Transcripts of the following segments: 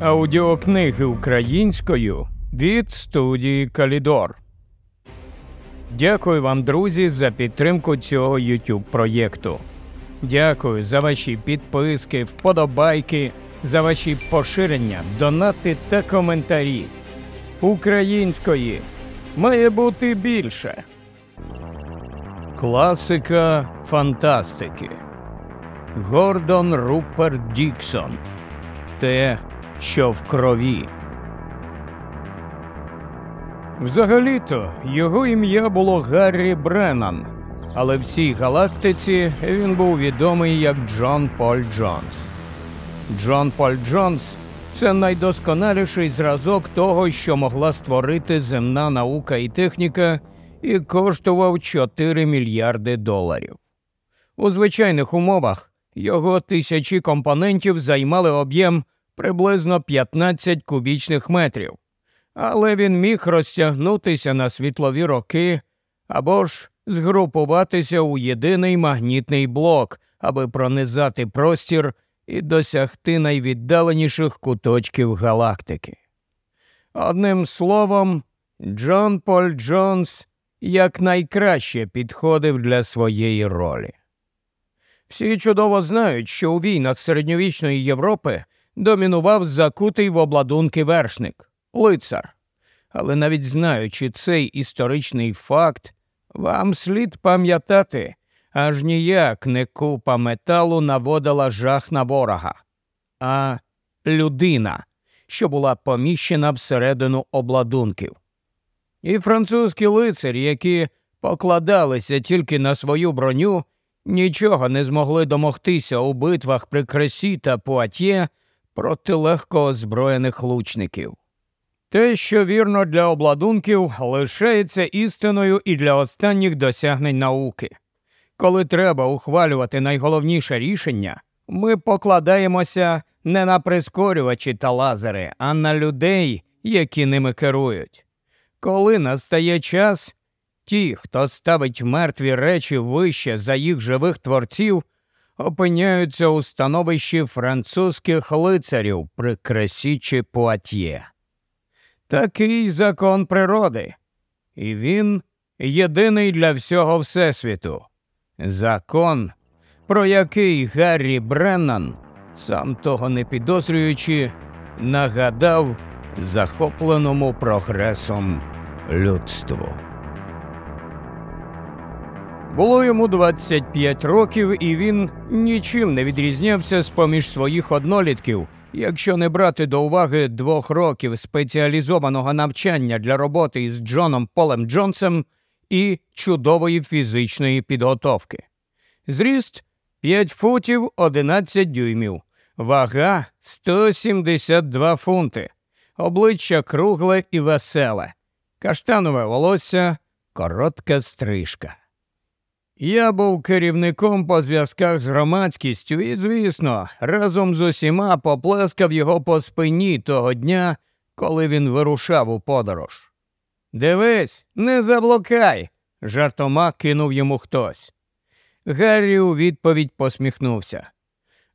Аудіокниги українською від студії Калідор. Дякую вам, друзі, за підтримку цього YouTube проєкту. Дякую за ваші підписки, вподобайки, за ваші поширення, донати та коментарі. Української має бути більше. Класика фантастики Гордон Руперт Діксон. Те, що в крові. Взагалі-то його ім'я було Гаррі Бреннан, але всій галактиці він був відомий як Джон Поль Джонс. Джон Поль Джонс це найдосконаліший зразок того, що могла створити земна наука і техніка, і коштував 4 мільярди доларів. У звичайних умовах його тисячі компонентів займали об'єм приблизно 15 кубічних метрів, але він міг розтягнутися на світлові роки або ж згрупуватися у єдиний магнітний блок, аби пронизати простір і досягти найвіддаленіших куточків галактики. Одним словом, Джон Поль Джонс якнайкраще підходив для своєї ролі. Всі чудово знають, що у війнах середньовічної Європи домінував закутий в обладунки вершник лицар. Але навіть знаючи цей історичний факт, вам слід пам'ятати, аж ніяк не купа металу наводила жах на ворога, а людина, що була поміщена всередину обладунків. І французькі лицарі, які покладалися тільки на свою броню, нічого не змогли домогтися у битвах при Кресі та Пуатє – проти легко озброєних лучників. Те, що вірно для обладунків, лишається істиною і для останніх досягнень науки. Коли треба ухвалювати найголовніше рішення, ми покладаємося не на прискорювачі та лазери, а на людей, які ними керують. Коли настає час, ті, хто ставить мертві речі вище за їх живих творців, опиняються у становищі французьких лицарів при красі чи Пуат'є. Такий закон природи, і він єдиний для всього Всесвіту. Закон, про який Гаррі Бреннан, сам того не підозрюючи, нагадав захопленому прогресом людству. Було йому 25 років, і він нічим не відрізнявся з поміж своїх однолітків, якщо не брати до уваги двох років спеціалізованого навчання для роботи із Джоном Полем Джонсом і чудової фізичної підготовки. Зріст 5 футів 11 дюймів, вага 172 фунти, обличчя кругле і веселе, каштанове волосся, коротка стрижка. Я був керівником по зв'язках з громадськістю і, звісно, разом з усіма поплескав його по спині того дня, коли він вирушав у подорож. Дивись, не заблукай, жартома кинув йому хтось. Гаррі у відповідь посміхнувся.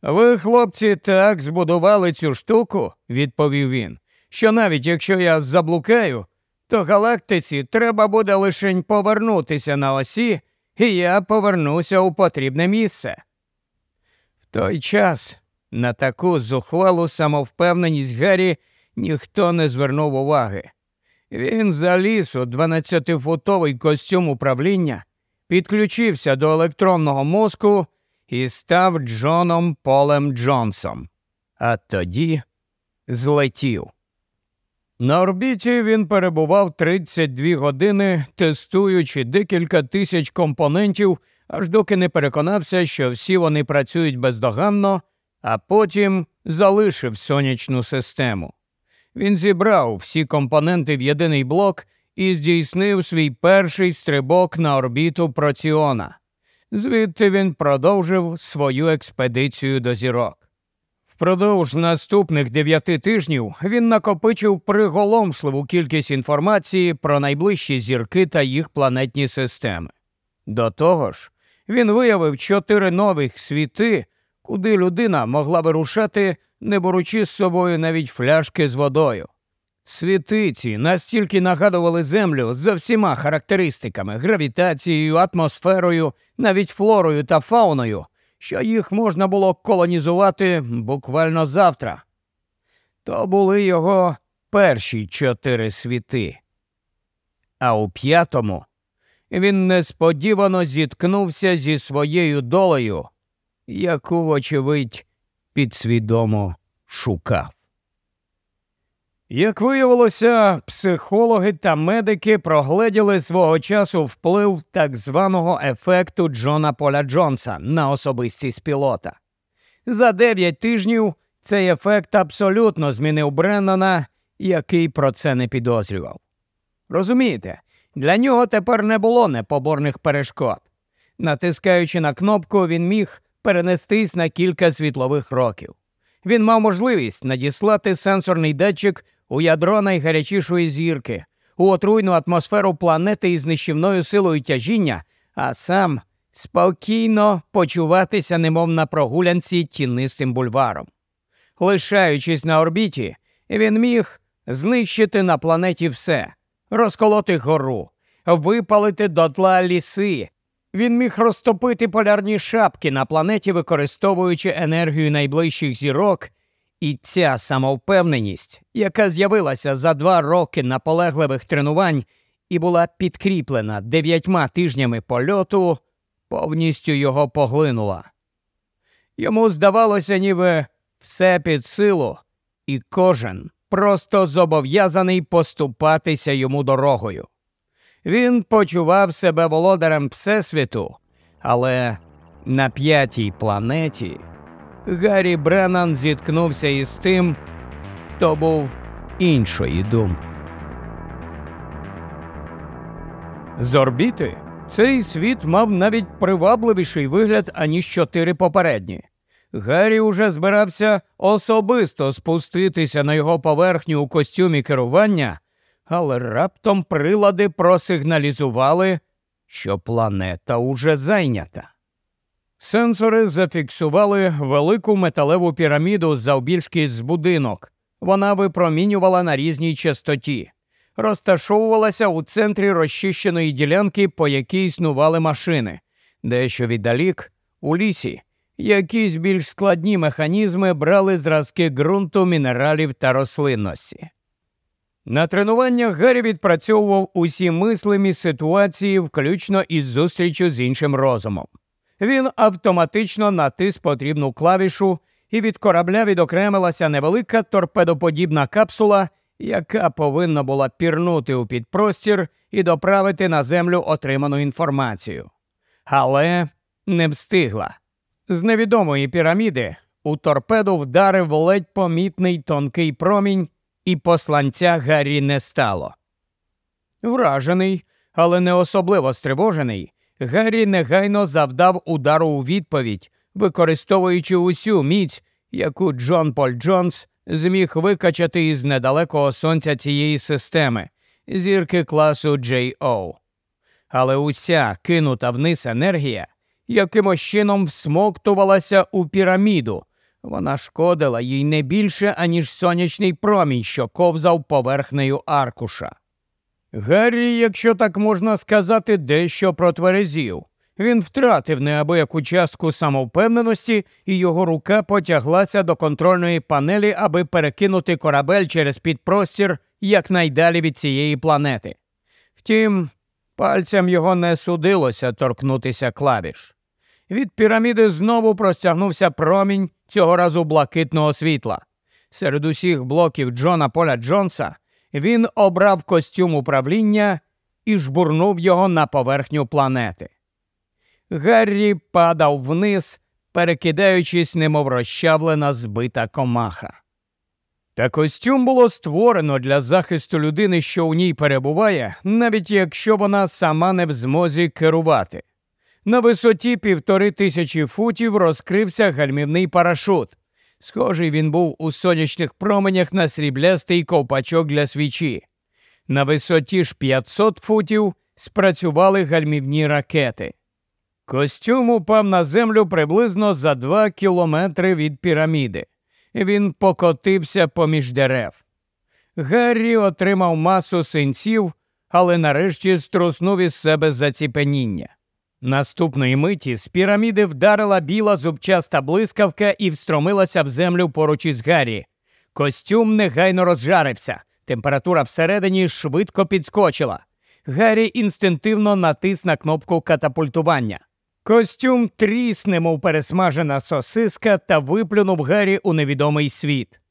Ви, хлопці, так збудували цю штуку, відповів він, що навіть якщо я заблукаю, то галактиці треба буде лише повернутися на осі і я повернуся у потрібне місце. В той час на таку зухвалу самовпевненість Гаррі ніхто не звернув уваги. Він заліз у 12-футовий костюм управління, підключився до електронного мозку і став Джоном Полем Джонсом. А тоді злетів. На орбіті він перебував 32 години, тестуючи декілька тисяч компонентів, аж доки не переконався, що всі вони працюють бездоганно, а потім залишив сонячну систему. Він зібрав всі компоненти в єдиний блок і здійснив свій перший стрибок на орбіту Проціона. Звідти він продовжив свою експедицію до зірок. Впродовж наступних дев'яти тижнів він накопичив приголомшливу кількість інформації про найближчі зірки та їх планетні системи. До того ж, він виявив чотири нових світи, куди людина могла вирушати, не боручи з собою навіть фляжки з водою. Світиці настільки нагадували Землю за всіма характеристиками, гравітацією, атмосферою, навіть флорою та фауною, що їх можна було колонізувати буквально завтра. То були його перші чотири світи. А у п'ятому він несподівано зіткнувся зі своєю долею, яку, вочевидь, підсвідомо шукав. Як виявилося, психологи та медики прогледіли свого часу вплив так званого ефекту Джона Поля Джонса на особистість пілота. За дев'ять тижнів цей ефект абсолютно змінив Бреннана, який про це не підозрював. Розумієте, для нього тепер не було непоборних перешкод. Натискаючи на кнопку, він міг перенестись на кілька світлових років. Він мав можливість надіслати сенсорний датчик у ядро найгарячішої зірки, у отруйну атмосферу планети із нищівною силою тяжіння, а сам спокійно почуватися, немов на прогулянці тінистим бульваром. Лишаючись на орбіті, він міг знищити на планеті все, розколоти гору, випалити дотла ліси. Він міг розтопити полярні шапки на планеті, використовуючи енергію найближчих зірок і ця самовпевненість, яка з'явилася за два роки наполегливих тренувань і була підкріплена дев'ятьма тижнями польоту, повністю його поглинула. Йому здавалося, ніби все під силу, і кожен просто зобов'язаний поступатися йому дорогою. Він почував себе володарем Всесвіту, але на п'ятій планеті. Гаррі Бреннан зіткнувся із тим, хто був іншої думки. З орбіти цей світ мав навіть привабливіший вигляд, аніж чотири попередні. Гаррі уже збирався особисто спуститися на його поверхню у костюмі керування, але раптом прилади просигналізували, що планета уже зайнята. Сенсори зафіксували велику металеву піраміду завбільшки з будинок. Вона випромінювала на різній частоті, розташовувалася у центрі розчищеної ділянки, по якій існували машини, дещо віддалік, у лісі. Якісь більш складні механізми брали зразки ґрунту, мінералів та рослинності. На тренуваннях Гаррі відпрацьовував усі мислимі ситуації, включно із зустрічю з іншим розумом він автоматично натис потрібну клавішу, і від корабля відокремилася невелика торпедоподібна капсула, яка повинна була пірнути у підпростір і доправити на землю отриману інформацію. Але не встигла. З невідомої піраміди у торпеду вдарив ледь помітний тонкий промінь, і посланця Гаррі не стало. Вражений, але не особливо стривожений. Гаррі негайно завдав удару у відповідь, використовуючи усю міць, яку Джон Поль Джонс зміг викачати із недалекого сонця цієї системи, зірки класу J.O. Але уся кинута вниз енергія якимось чином всмоктувалася у піраміду. Вона шкодила їй не більше, аніж сонячний промінь, що ковзав поверхнею аркуша. Гаррі, якщо так можна сказати, дещо про тверезів, Він втратив неабияку частку самовпевненості, і його рука потяглася до контрольної панелі, аби перекинути корабель через підпростір якнайдалі від цієї планети. Втім, пальцям його не судилося торкнутися клавіш. Від піраміди знову простягнувся промінь цього разу блакитного світла. Серед усіх блоків Джона Поля Джонса він обрав костюм управління і жбурнув його на поверхню планети. Гаррі падав вниз, перекидаючись, немов розчавлена збита комаха. Та костюм було створено для захисту людини, що у ній перебуває, навіть якщо вона сама не в змозі керувати. На висоті півтори тисячі футів розкрився гальмівний парашут. Схожий він був у сонячних променях на сріблястий ковпачок для свічі. На висоті ж 500 футів спрацювали гальмівні ракети. Костюм упав на землю приблизно за два кілометри від піраміди. Він покотився поміж дерев. Гаррі отримав масу синців, але нарешті струснув із себе заціпеніння. Наступної миті з піраміди вдарила біла зубчаста блискавка і встромилася в землю поруч із Гаррі. Костюм негайно розжарився. Температура всередині швидко підскочила. Гаррі інстинктивно натис на кнопку катапультування. Костюм трісне, мов пересмажена сосиска, та виплюнув Гаррі у невідомий світ.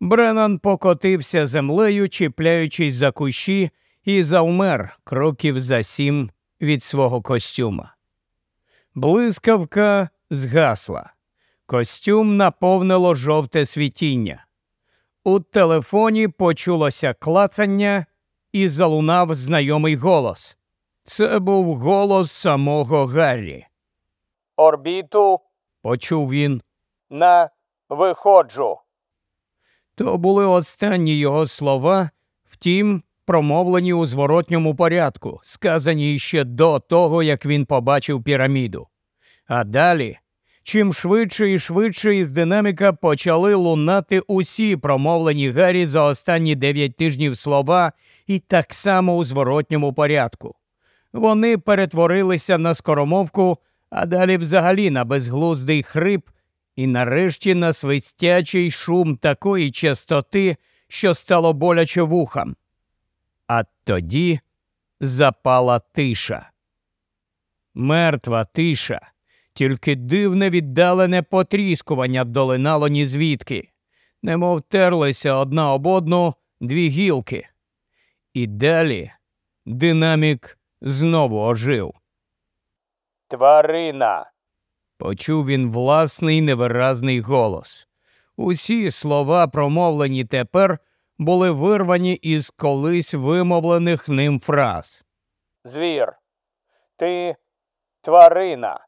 Бреннан покотився землею, чіпляючись за кущі, і завмер кроків за сім від свого костюма. Блискавка згасла. Костюм наповнило жовте світіння. У телефоні почулося клацання і залунав знайомий голос. Це був голос самого Гаррі. Орбіту, почув він, на виходжу. То були останні його слова, втім, промовлені у зворотньому порядку, сказані ще до того, як він побачив піраміду. А далі, чим швидше і швидше із динаміка почали лунати усі промовлені Гаррі за останні дев'ять тижнів слова, і так само у зворотньому порядку. Вони перетворилися на скоромовку, а далі взагалі на безглуздий хрип, і нарешті на свистячий шум такої частоти, що стало боляче вухам. А тоді запала тиша. Мертва тиша, тільки дивне віддалене потріскування долинало ні звідки. немов терлися одна об одну дві гілки. І далі динамік знову ожив. Тварина. Почув він власний невиразний голос. Усі слова, промовлені тепер, були вирвані із колись вимовлених ним фраз. Звір, ти тварина,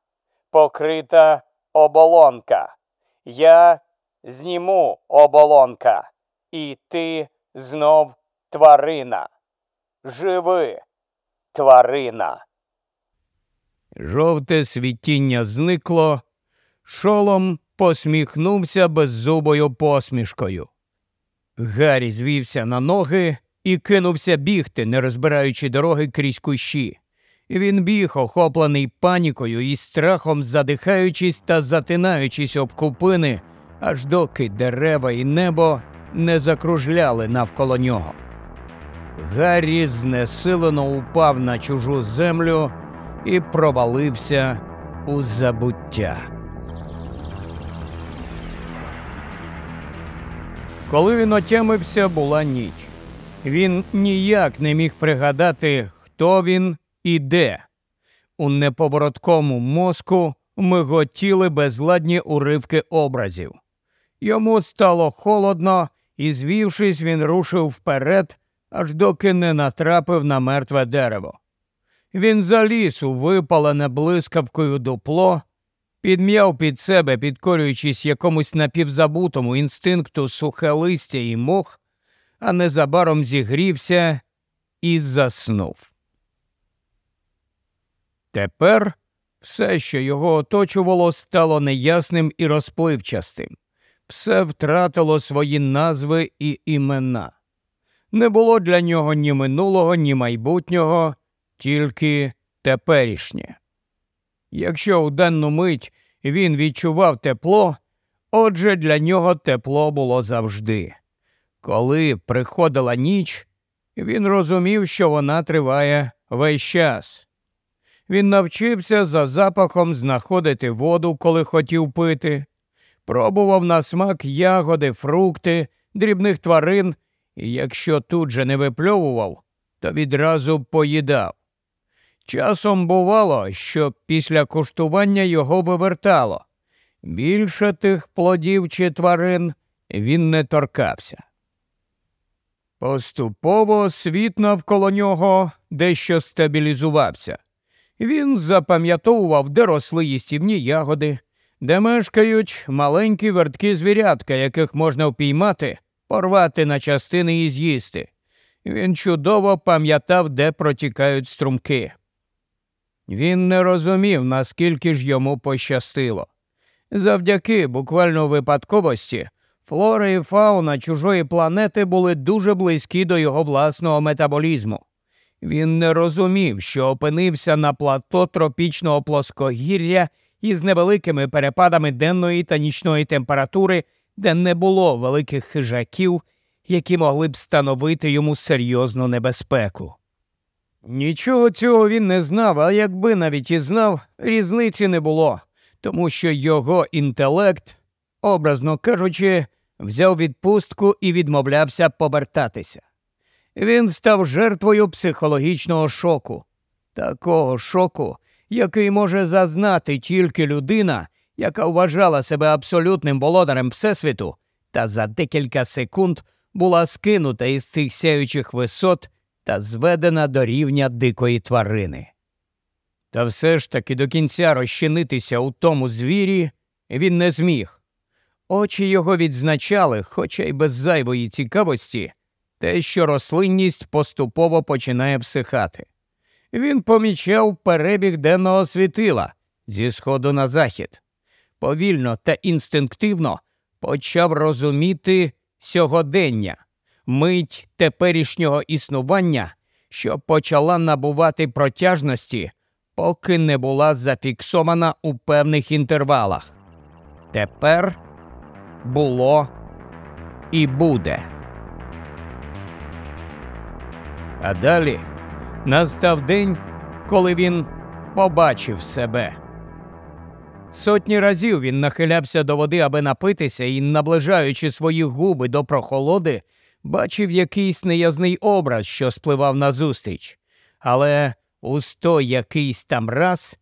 покрита оболонка. Я зніму оболонка, і ти знов тварина. Живи, тварина. Жовте світіння зникло. Шолом посміхнувся беззубою посмішкою. Гаррі звівся на ноги і кинувся бігти, не розбираючи дороги крізь кущі. Він біг, охоплений панікою і страхом задихаючись та затинаючись об купини, аж доки дерева і небо не закружляли навколо нього. Гаррі знесилено упав на чужу землю і провалився у забуття. Коли він отямився, була ніч. Він ніяк не міг пригадати, хто він і де. У неповороткому мозку миготіли безладні уривки образів. Йому стало холодно, і, звівшись, він рушив вперед, аж доки не натрапив на мертве дерево. Він заліз у випалене блискавкою дупло, підм'яв під себе, підкорюючись якомусь напівзабутому інстинкту сухе листя і мох, а незабаром зігрівся і заснув. Тепер все, що його оточувало, стало неясним і розпливчастим. Все втратило свої назви і імена. Не було для нього ні минулого, ні майбутнього, тільки теперішнє. Якщо у денну мить він відчував тепло, отже для нього тепло було завжди. Коли приходила ніч, він розумів, що вона триває весь час. Він навчився за запахом знаходити воду, коли хотів пити, пробував на смак ягоди, фрукти, дрібних тварин, і якщо тут же не випльовував, то відразу поїдав. Часом бувало, що після куштування його вивертало. Більше тих плодів чи тварин він не торкався. Поступово світ навколо нього дещо стабілізувався. Він запам'ятовував, де росли їстівні ягоди, де мешкають маленькі вертки звірятка, яких можна впіймати, порвати на частини і з'їсти. Він чудово пам'ятав, де протікають струмки. Він не розумів, наскільки ж йому пощастило. Завдяки буквально випадковості флора і фауна чужої планети були дуже близькі до його власного метаболізму. Він не розумів, що опинився на плато тропічного плоскогір'я із невеликими перепадами денної та нічної температури, де не було великих хижаків, які могли б становити йому серйозну небезпеку. Нічого цього він не знав, а якби навіть і знав, різниці не було, тому що його інтелект, образно кажучи, взяв відпустку і відмовлявся повертатися. Він став жертвою психологічного шоку, такого шоку, який може зазнати тільки людина, яка вважала себе абсолютним володарем Всесвіту, та за декілька секунд була скинута із цих сяючих висот та зведена до рівня дикої тварини. Та все ж таки до кінця розчинитися у тому звірі він не зміг. Очі його відзначали, хоча й без зайвої цікавості, те, що рослинність поступово починає всихати. Він помічав перебіг денного світила зі сходу на захід. Повільно та інстинктивно почав розуміти сьогодення мить теперішнього існування, що почала набувати протяжності, поки не була зафіксована у певних інтервалах. Тепер було і буде. А далі настав день, коли він побачив себе. Сотні разів він нахилявся до води, аби напитися, і, наближаючи свої губи до прохолоди, бачив якийсь неязний образ, що спливав назустріч, але у сто якийсь там раз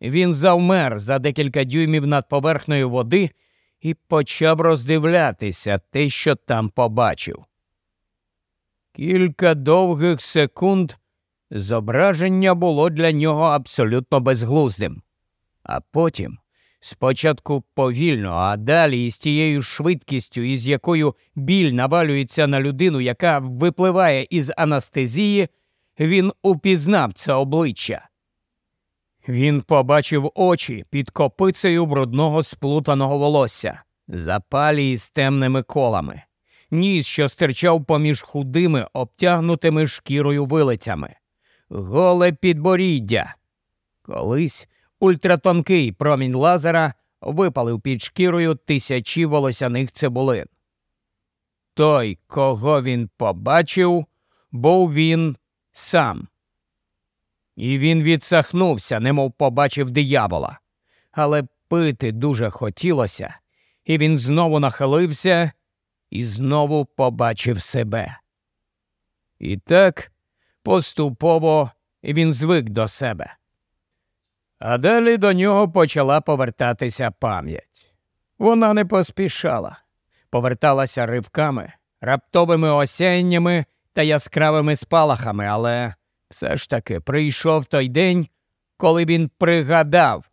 він завмер за декілька дюймів над поверхнею води і почав роздивлятися те, що там побачив. Кілька довгих секунд зображення було для нього абсолютно безглуздим, а потім. Спочатку повільно, а далі із тією швидкістю, із якою біль навалюється на людину, яка випливає із анестезії, він упізнав це обличчя. Він побачив очі під копицею брудного сплутаного волосся, запалі із темними колами, ніс, що стирчав поміж худими, обтягнутими шкірою вилицями, голе підборіддя. Колись Ультратонкий промінь лазера випалив під шкірою тисячі волосяних цибулин. Той, кого він побачив, був він сам. І він відсахнувся, немов побачив диявола. Але пити дуже хотілося, і він знову нахилився і знову побачив себе. І так поступово він звик до себе а далі до нього почала повертатися пам'ять. Вона не поспішала, поверталася ривками, раптовими осяннями та яскравими спалахами, але все ж таки прийшов той день, коли він пригадав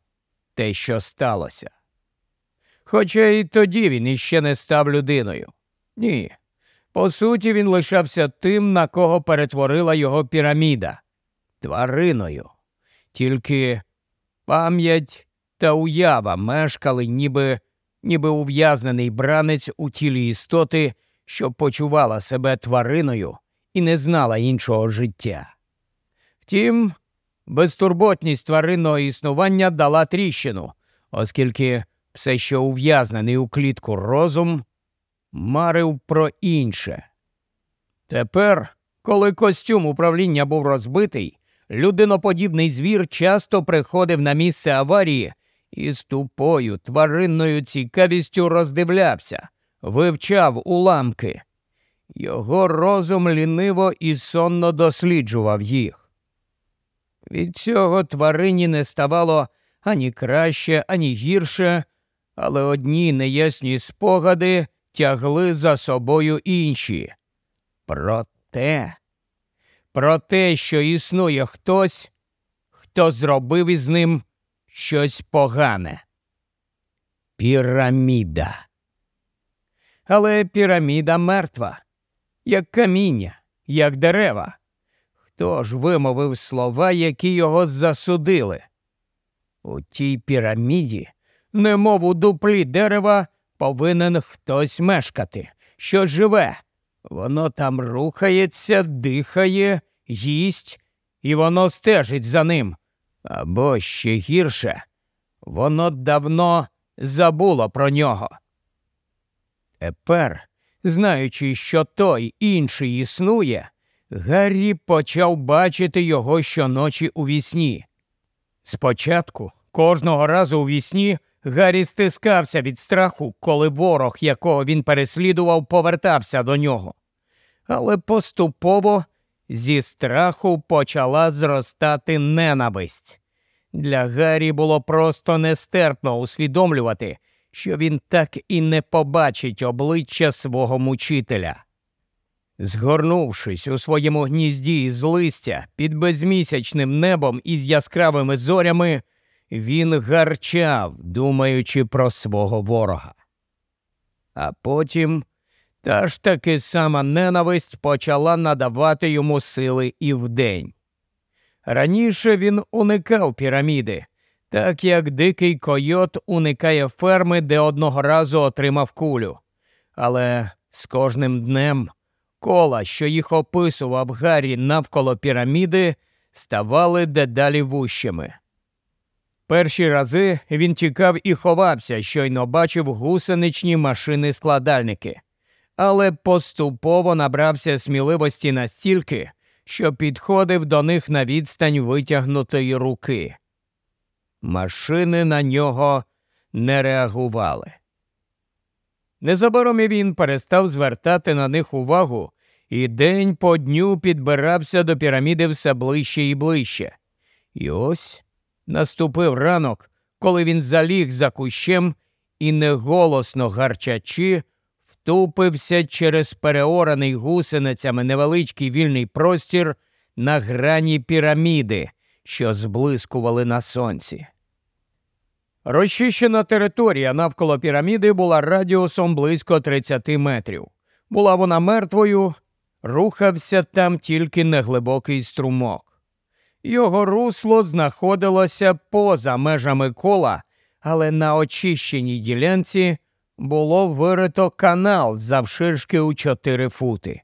те, що сталося. Хоча і тоді він іще не став людиною. Ні. По суті, він лишався тим, на кого перетворила його піраміда твариною. Тільки Пам'ять та уява мешкали, ніби ніби ув'язнений бранець у тілі істоти, що почувала себе твариною і не знала іншого життя. Втім, безтурботність тваринного існування дала тріщину, оскільки все, що ув'язнений у клітку розум, марив про інше. Тепер, коли костюм управління був розбитий, людиноподібний звір часто приходив на місце аварії і з тупою тваринною цікавістю роздивлявся, вивчав уламки. Його розум ліниво і сонно досліджував їх. Від цього тварині не ставало ані краще, ані гірше, але одні неясні спогади тягли за собою інші. Проте про те, що існує хтось, хто зробив із ним щось погане. Піраміда. Але піраміда мертва, як каміння, як дерева. Хто ж вимовив слова, які його засудили? У тій піраміді, немов у дуплі дерева, повинен хтось мешкати, що живе, Воно там рухається, дихає, їсть, і воно стежить за ним. Або ще гірше, воно давно забуло про нього. Тепер, знаючи, що той інший існує, Гаррі почав бачити його щоночі у вісні. Спочатку, кожного разу у вісні, Гаррі стискався від страху, коли ворог, якого він переслідував, повертався до нього. Але поступово зі страху почала зростати ненависть. Для Гаррі було просто нестерпно усвідомлювати, що він так і не побачить обличчя свого мучителя. Згорнувшись у своєму гнізді із листя під безмісячним небом із яскравими зорями, він гарчав, думаючи про свого ворога. А потім та ж таки сама ненависть почала надавати йому сили і вдень. Раніше він уникав піраміди, так як дикий койот уникає ферми, де одного разу отримав кулю. Але з кожним днем кола, що їх описував Гаррі навколо піраміди, ставали дедалі вущими. Перші рази він тікав і ховався, щойно бачив гусеничні машини-складальники, але поступово набрався сміливості настільки, що підходив до них на відстань витягнутої руки. Машини на нього не реагували. Незабаром і він перестав звертати на них увагу і день по дню підбирався до піраміди все ближче і ближче. І ось Наступив ранок, коли він заліг за кущем і, неголосно гарчачи, втупився через переораний гусеницями невеличкий вільний простір на грані піраміди, що зблискували на сонці. Розчищена територія навколо піраміди була радіусом близько 30 метрів. Була вона мертвою, рухався там тільки неглибокий струмок. Його русло знаходилося поза межами кола, але на очищеній ділянці було вирито канал завширшки у чотири фути.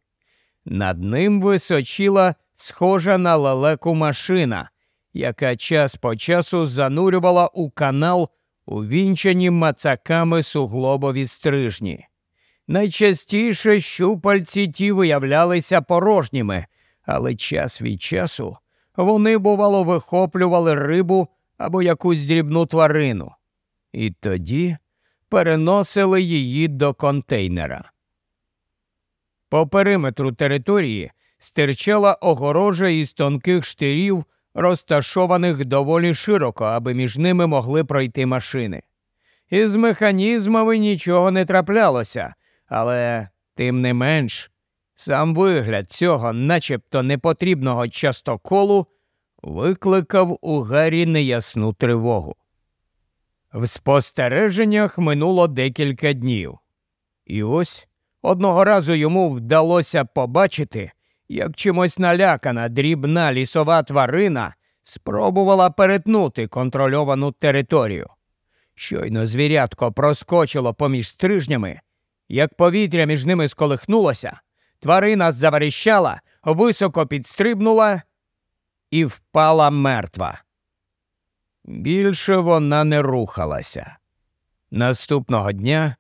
Над ним височіла схожа на лелеку машина, яка час по часу занурювала у канал, увінчені мацаками суглобові стрижні. Найчастіше щупальці ті виявлялися порожніми, але час від часу. Вони, бувало, вихоплювали рибу або якусь дрібну тварину, і тоді переносили її до контейнера. По периметру території стирчала огорожа із тонких штирів, розташованих доволі широко, аби між ними могли пройти машини. Із механізмами нічого не траплялося, але, тим не менш, Сам вигляд цього, начебто непотрібного частоколу, викликав у Гаррі неясну тривогу. В спостереженнях минуло декілька днів, і ось одного разу йому вдалося побачити, як чимось налякана дрібна лісова тварина спробувала перетнути контрольовану територію. Щойно звірятко проскочило поміж стрижнями, як повітря між ними сколихнулося. Тварина заверіщала, високо підстрибнула і впала мертва. Більше вона не рухалася. Наступного дня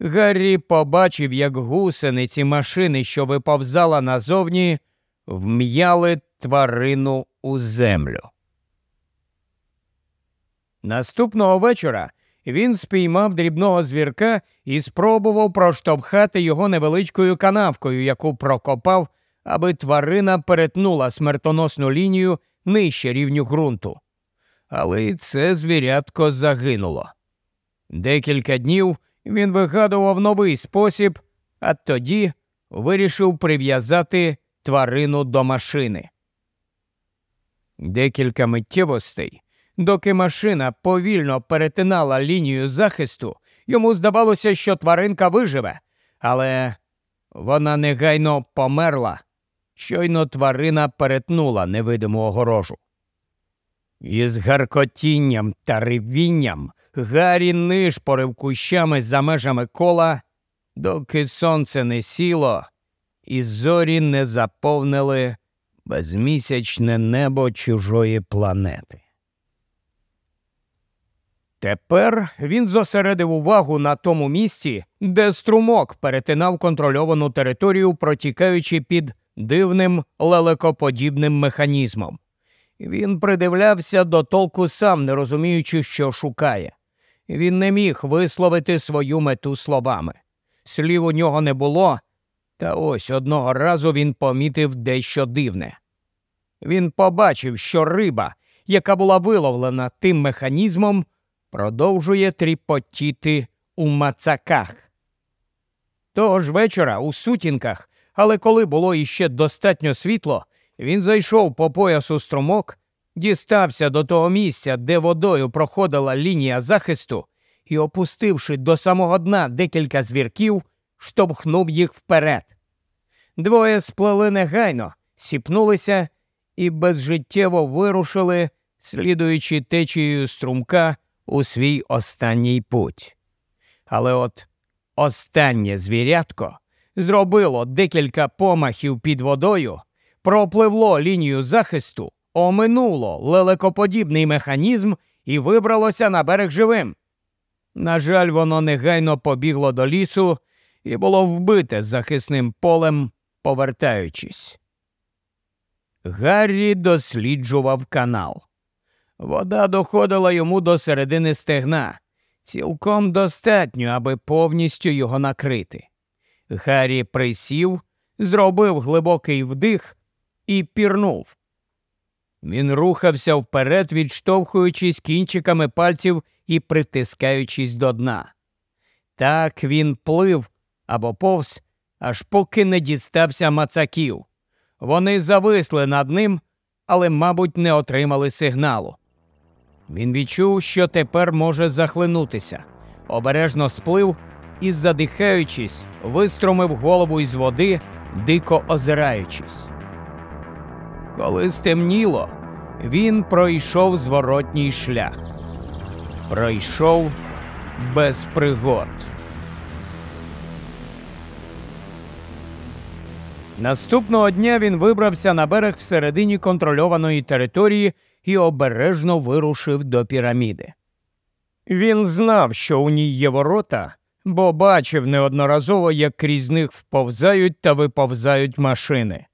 Гаррі побачив, як гусениці машини, що виповзала назовні, вм'яли тварину у землю. Наступного вечора він спіймав дрібного звірка і спробував проштовхати його невеличкою канавкою, яку прокопав, аби тварина перетнула смертоносну лінію нижче рівню ґрунту. Але і це звірятко загинуло. Декілька днів він вигадував новий спосіб, а тоді вирішив прив'язати тварину до машини. Декілька миттєвостей Доки машина повільно перетинала лінію захисту, йому здавалося, що тваринка виживе, але вона негайно померла. Щойно тварина перетнула невидиму огорожу. Із гаркотінням та ревінням Гаррі нишпорив кущами за межами кола, доки сонце не сіло, і зорі не заповнили безмісячне небо чужої планети. Тепер він зосередив увагу на тому місці, де струмок перетинав контрольовану територію, протікаючи під дивним лелекоподібним механізмом. Він придивлявся до толку сам, не розуміючи, що шукає. Він не міг висловити свою мету словами. Слів у нього не було, та ось одного разу він помітив дещо дивне. Він побачив, що риба, яка була виловлена тим механізмом, продовжує тріпотіти у мацаках. Того ж вечора у сутінках, але коли було іще достатньо світло, він зайшов по поясу струмок, дістався до того місця, де водою проходила лінія захисту, і, опустивши до самого дна декілька звірків, штовхнув їх вперед. Двоє сплели негайно, сіпнулися і безжиттєво вирушили, слідуючи течією струмка у свій останній путь. Але от останнє звірятко зробило декілька помахів під водою, пропливло лінію захисту, оминуло лелекоподібний механізм і вибралося на берег живим. На жаль, воно негайно побігло до лісу і було вбите захисним полем, повертаючись. Гаррі досліджував канал. Вода доходила йому до середини стегна, цілком достатньо, аби повністю його накрити. Гаррі присів, зробив глибокий вдих і пірнув. Він рухався вперед, відштовхуючись кінчиками пальців і притискаючись до дна. Так він плив або повз, аж поки не дістався мацаків. Вони зависли над ним, але, мабуть, не отримали сигналу. Він відчув, що тепер може захлинутися, обережно сплив і, задихаючись, вистромив голову із води, дико озираючись. Коли стемніло, він пройшов зворотній шлях. Пройшов без пригод. Наступного дня він вибрався на берег всередині контрольованої території і обережно вирушив до піраміди. Він знав, що у ній є ворота, бо бачив неодноразово, як крізь них вповзають та виповзають машини.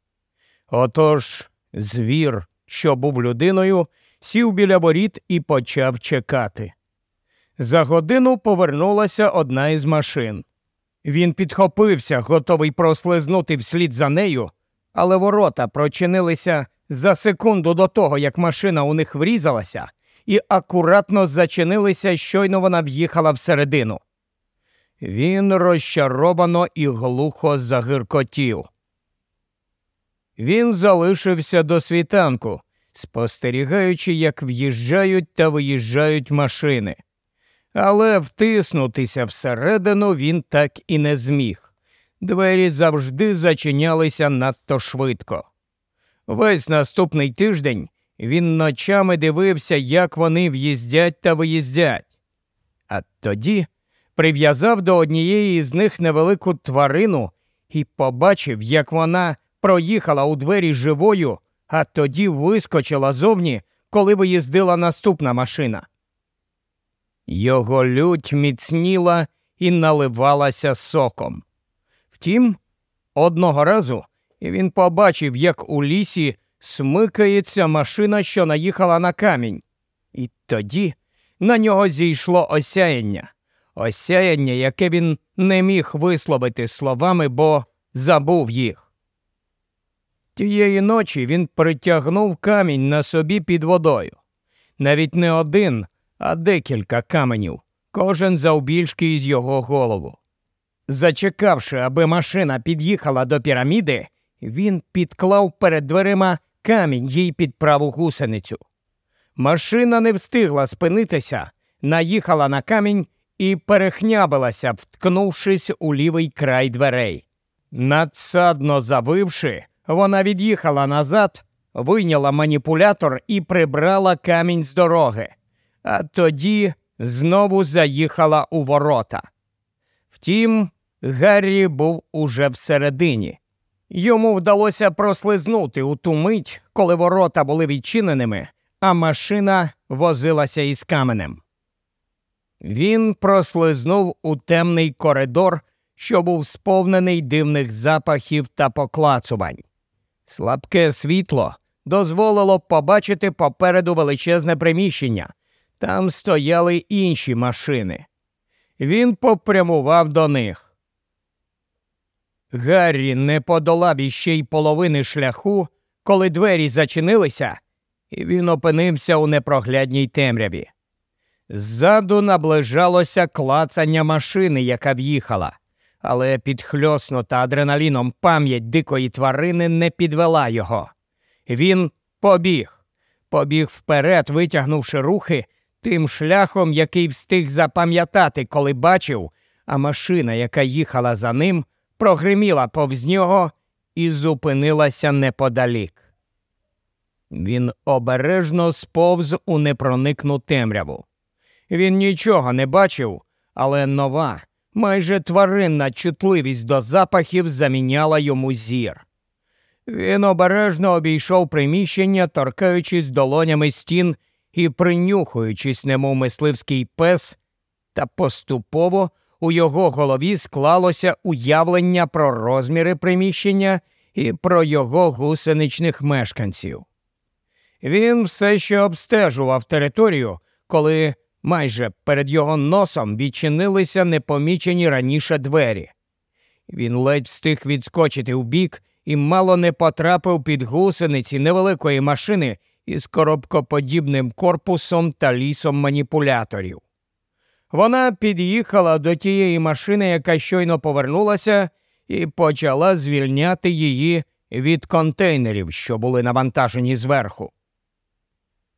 Отож, звір, що був людиною, сів біля воріт і почав чекати. За годину повернулася одна із машин. Він підхопився, готовий прослизнути вслід за нею, але ворота прочинилися за секунду до того, як машина у них врізалася, і акуратно зачинилися, щойно вона в'їхала всередину. Він розчаровано і глухо загиркотів. Він залишився до світанку, спостерігаючи, як в'їжджають та виїжджають машини. Але втиснутися всередину він так і не зміг двері завжди зачинялися надто швидко. Весь наступний тиждень він ночами дивився, як вони в'їздять та виїздять. А тоді прив'язав до однієї з них невелику тварину і побачив, як вона проїхала у двері живою, а тоді вискочила зовні, коли виїздила наступна машина. Його лють міцніла і наливалася соком. Втім, одного разу він побачив, як у лісі смикається машина, що наїхала на камінь, і тоді на нього зійшло осяяння, осяяння, яке він не міг висловити словами, бо забув їх. Тієї ночі він притягнув камінь на собі під водою. Навіть не один, а декілька каменів, кожен завбільшки із його голову. Зачекавши, аби машина під'їхала до піраміди, він підклав перед дверима камінь їй під праву гусеницю. Машина не встигла спинитися, наїхала на камінь і перехнябилася, вткнувшись у лівий край дверей. Надсадно завивши, вона від'їхала назад, вийняла маніпулятор і прибрала камінь з дороги, а тоді знову заїхала у ворота. Втім, Гаррі був уже всередині. Йому вдалося прослизнути у ту мить, коли ворота були відчиненими, а машина возилася із каменем. Він прослизнув у темний коридор, що був сповнений дивних запахів та поклацувань. Слабке світло дозволило побачити попереду величезне приміщення. Там стояли інші машини. Він попрямував до них. Гаррі не подолав іще й половини шляху, коли двері зачинилися, і він опинився у непроглядній темряві. Ззаду наближалося клацання машини, яка в'їхала, але підхльосно та адреналіном пам'ять дикої тварини не підвела його. Він побіг, побіг вперед, витягнувши рухи тим шляхом, який встиг запам'ятати, коли бачив, а машина, яка їхала за ним, прогриміла повз нього і зупинилася неподалік. Він обережно сповз у непроникну темряву. Він нічого не бачив, але нова, майже тваринна чутливість до запахів заміняла йому зір. Він обережно обійшов приміщення, торкаючись долонями стін і принюхуючись, немов мисливський пес, та поступово у його голові склалося уявлення про розміри приміщення і про його гусеничних мешканців. Він все ще обстежував територію, коли майже перед його носом відчинилися непомічені раніше двері. Він ледь встиг відскочити вбік і мало не потрапив під гусениці невеликої машини із коробкоподібним корпусом та лісом маніпуляторів. Вона під'їхала до тієї машини, яка щойно повернулася, і почала звільняти її від контейнерів, що були навантажені зверху.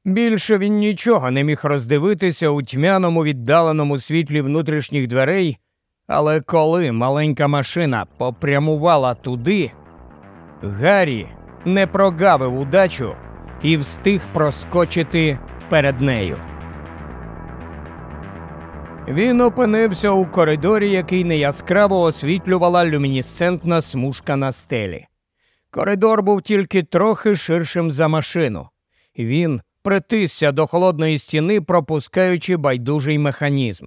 Більше він нічого не міг роздивитися у тьмяному віддаленому світлі внутрішніх дверей, але коли маленька машина попрямувала туди, Гаррі не прогавив удачу і встиг проскочити перед нею. Він опинився у коридорі, який неяскраво освітлювала люмінесцентна смужка на стелі. Коридор був тільки трохи ширшим за машину. Він притисся до холодної стіни, пропускаючи байдужий механізм.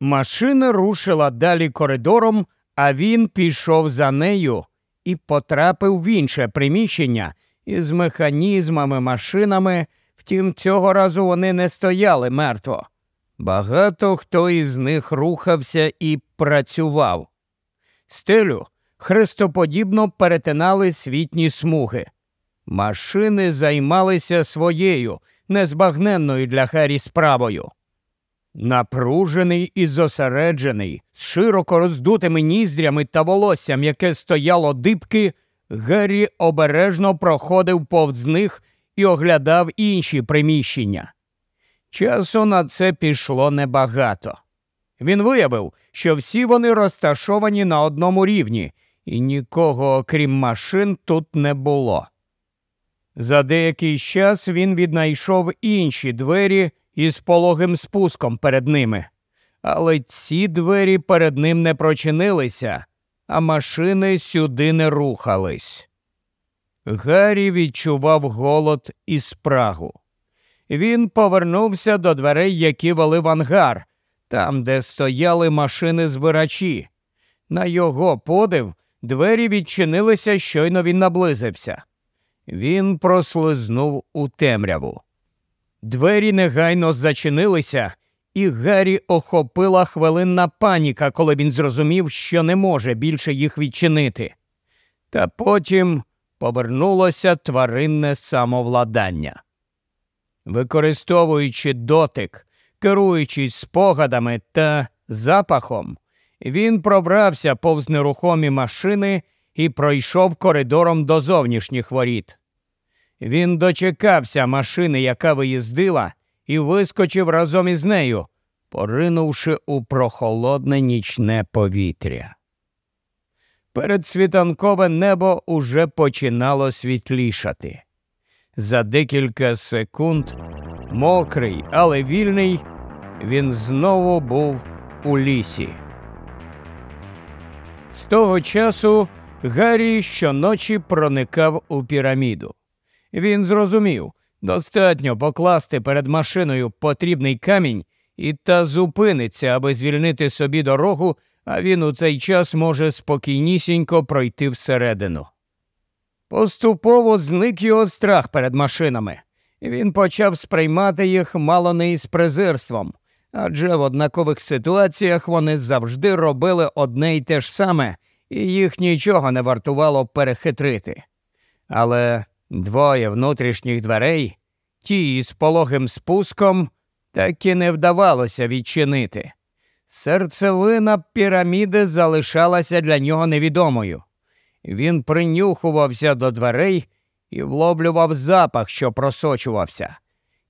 Машина рушила далі коридором, а він пішов за нею і потрапив в інше приміщення із механізмами машинами, втім, цього разу вони не стояли мертво. Багато хто із них рухався і працював. Стелю хрестоподібно перетинали світні смуги. Машини займалися своєю, незбагненною для Харі справою. Напружений і зосереджений, з широко роздутими ніздрями та волоссям, яке стояло дибки, Геррі обережно проходив повз них і оглядав інші приміщення. Часу на це пішло небагато. Він виявив, що всі вони розташовані на одному рівні, і нікого, окрім машин, тут не було. За деякий час він віднайшов інші двері із пологим спуском перед ними, але ці двері перед ним не прочинилися, а машини сюди не рухались. Гаррі відчував голод і спрагу він повернувся до дверей, які вели в ангар, там, де стояли машини збирачі. На його подив двері відчинилися, щойно він наблизився. Він прослизнув у темряву. Двері негайно зачинилися, і Гаррі охопила хвилинна паніка, коли він зрозумів, що не може більше їх відчинити. Та потім повернулося тваринне самовладання. Використовуючи дотик, керуючись спогадами та запахом, він пробрався повз нерухомі машини і пройшов коридором до зовнішніх воріт. Він дочекався машини, яка виїздила, і вискочив разом із нею, поринувши у прохолодне нічне повітря. Передсвітанкове небо уже починало світлішати. За декілька секунд, мокрий, але вільний, він знову був у лісі. З того часу Гаррі щоночі проникав у піраміду. Він зрозумів достатньо покласти перед машиною потрібний камінь і та зупиниться, аби звільнити собі дорогу, а він у цей час може спокійнісінько пройти всередину. Поступово зник його страх перед машинами, він почав сприймати їх мало не із презирством, адже в однакових ситуаціях вони завжди робили одне й те ж саме, і їх нічого не вартувало перехитрити. Але двоє внутрішніх дверей, ті із пологим спуском, так і не вдавалося відчинити. Серцевина піраміди залишалася для нього невідомою. Він принюхувався до дверей і вловлював запах, що просочувався.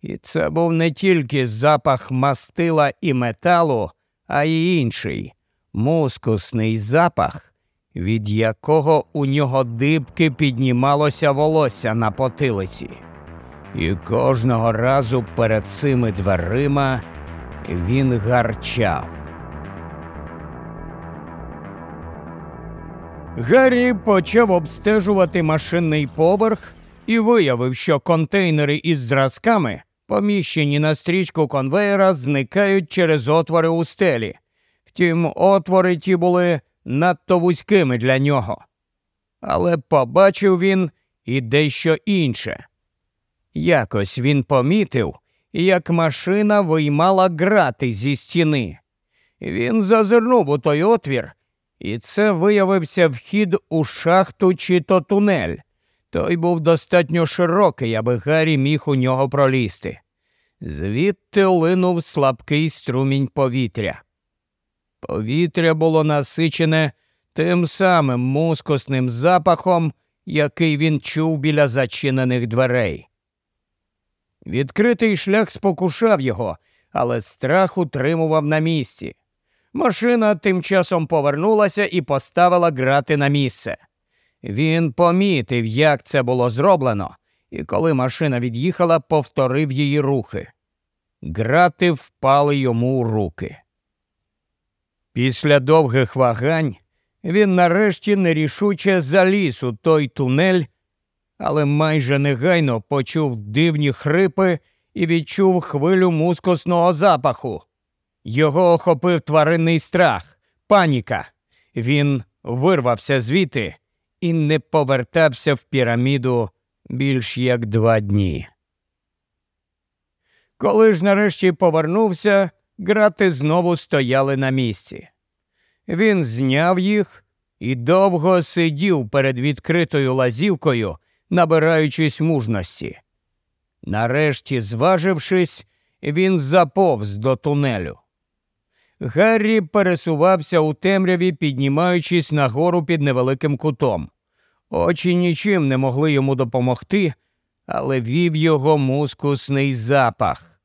І це був не тільки запах мастила і металу, а й інший мускусний запах, від якого у нього дибки піднімалося волосся на потилиці. І кожного разу перед цими дверима він гарчав. Гаррі почав обстежувати машинний поверх і виявив, що контейнери із зразками, поміщені на стрічку конвейера, зникають через отвори у стелі. Втім, отвори ті були надто вузькими для нього. Але побачив він і дещо інше. Якось він помітив, як машина виймала грати зі стіни. Він зазирнув у той отвір і це виявився вхід у шахту чи то тунель. Той був достатньо широкий, аби Гаррі міг у нього пролізти. Звідти линув слабкий струмінь повітря. Повітря було насичене тим самим мускусним запахом, який він чув біля зачинених дверей. Відкритий шлях спокушав його, але страх утримував на місці. Машина тим часом повернулася і поставила грати на місце. Він помітив, як це було зроблено, і коли машина від'їхала, повторив її рухи. Грати впали йому у руки. Після довгих вагань він нарешті нерішуче заліз у той тунель, але майже негайно почув дивні хрипи і відчув хвилю мускосного запаху. Його охопив тваринний страх, паніка. Він вирвався звідти і не повертався в піраміду більш як два дні. Коли ж нарешті повернувся, грати знову стояли на місці. Він зняв їх і довго сидів перед відкритою лазівкою, набираючись мужності. Нарешті, зважившись, він заповз до тунелю. Гаррі пересувався у темряві, піднімаючись нагору під невеликим кутом. Очі нічим не могли йому допомогти, але вів його мускусний запах.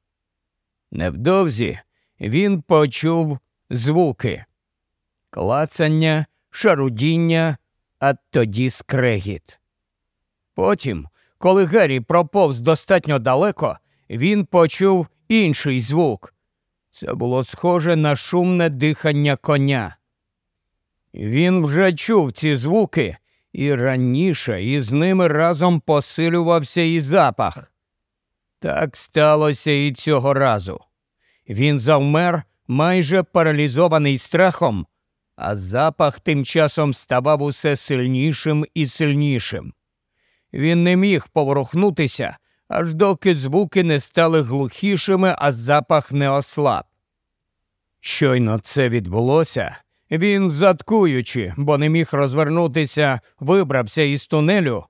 Невдовзі він почув звуки клацання, шарудіння, а тоді скрегіт. Потім, коли Гаррі проповз достатньо далеко, він почув інший звук це було схоже на шумне дихання коня. Він вже чув ці звуки і раніше із ними разом посилювався і запах. Так сталося і цього разу. Він завмер, майже паралізований страхом, а запах тим часом ставав усе сильнішим і сильнішим. Він не міг поворухнутися, аж доки звуки не стали глухішими, а запах не ослаб. Щойно це відбулося, він, заткуючи, бо не міг розвернутися, вибрався із тунелю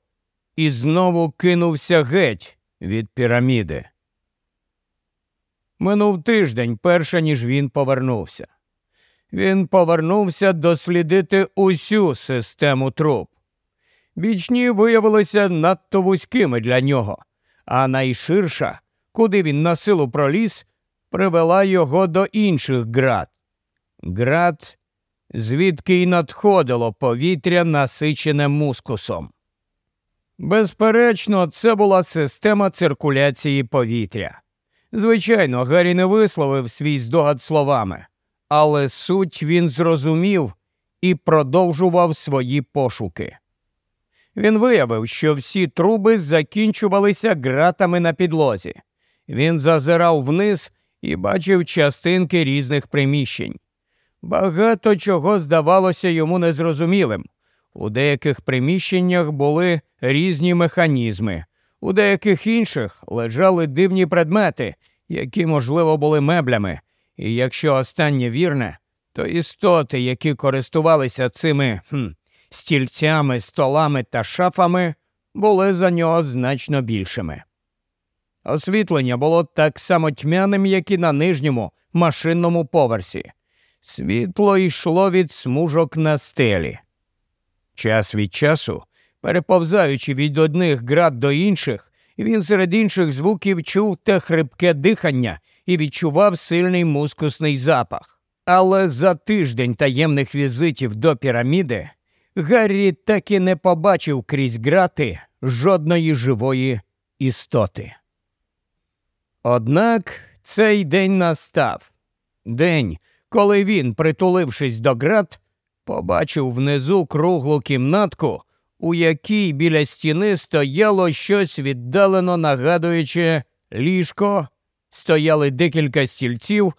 і знову кинувся геть від піраміди. Минув тиждень, перше ніж він повернувся. Він повернувся дослідити усю систему труб. Бічні виявилися надто вузькими для нього а найширша, куди він на силу проліз, привела його до інших град. Град, звідки й надходило повітря, насичене мускусом. Безперечно, це була система циркуляції повітря. Звичайно, Гаррі не висловив свій здогад словами, але суть він зрозумів і продовжував свої пошуки. Він виявив, що всі труби закінчувалися гратами на підлозі. Він зазирав вниз і бачив частинки різних приміщень. Багато чого здавалося йому незрозумілим. У деяких приміщеннях були різні механізми, у деяких інших лежали дивні предмети, які, можливо, були меблями. І якщо останнє вірне, то істоти, які користувалися цими хм, стільцями, столами та шафами були за нього значно більшими. Освітлення було так само тьмяним, як і на нижньому машинному поверсі. Світло йшло від смужок на стелі. Час від часу, переповзаючи від одних град до інших, він серед інших звуків чув те хрипке дихання і відчував сильний мускусний запах. Але за тиждень таємних візитів до піраміди Гаррі так і не побачив крізь грати жодної живої істоти. Однак цей день настав день, коли він, притулившись до град, побачив внизу круглу кімнатку, у якій біля стіни стояло щось віддалено, нагадуючи ліжко, стояли декілька стільців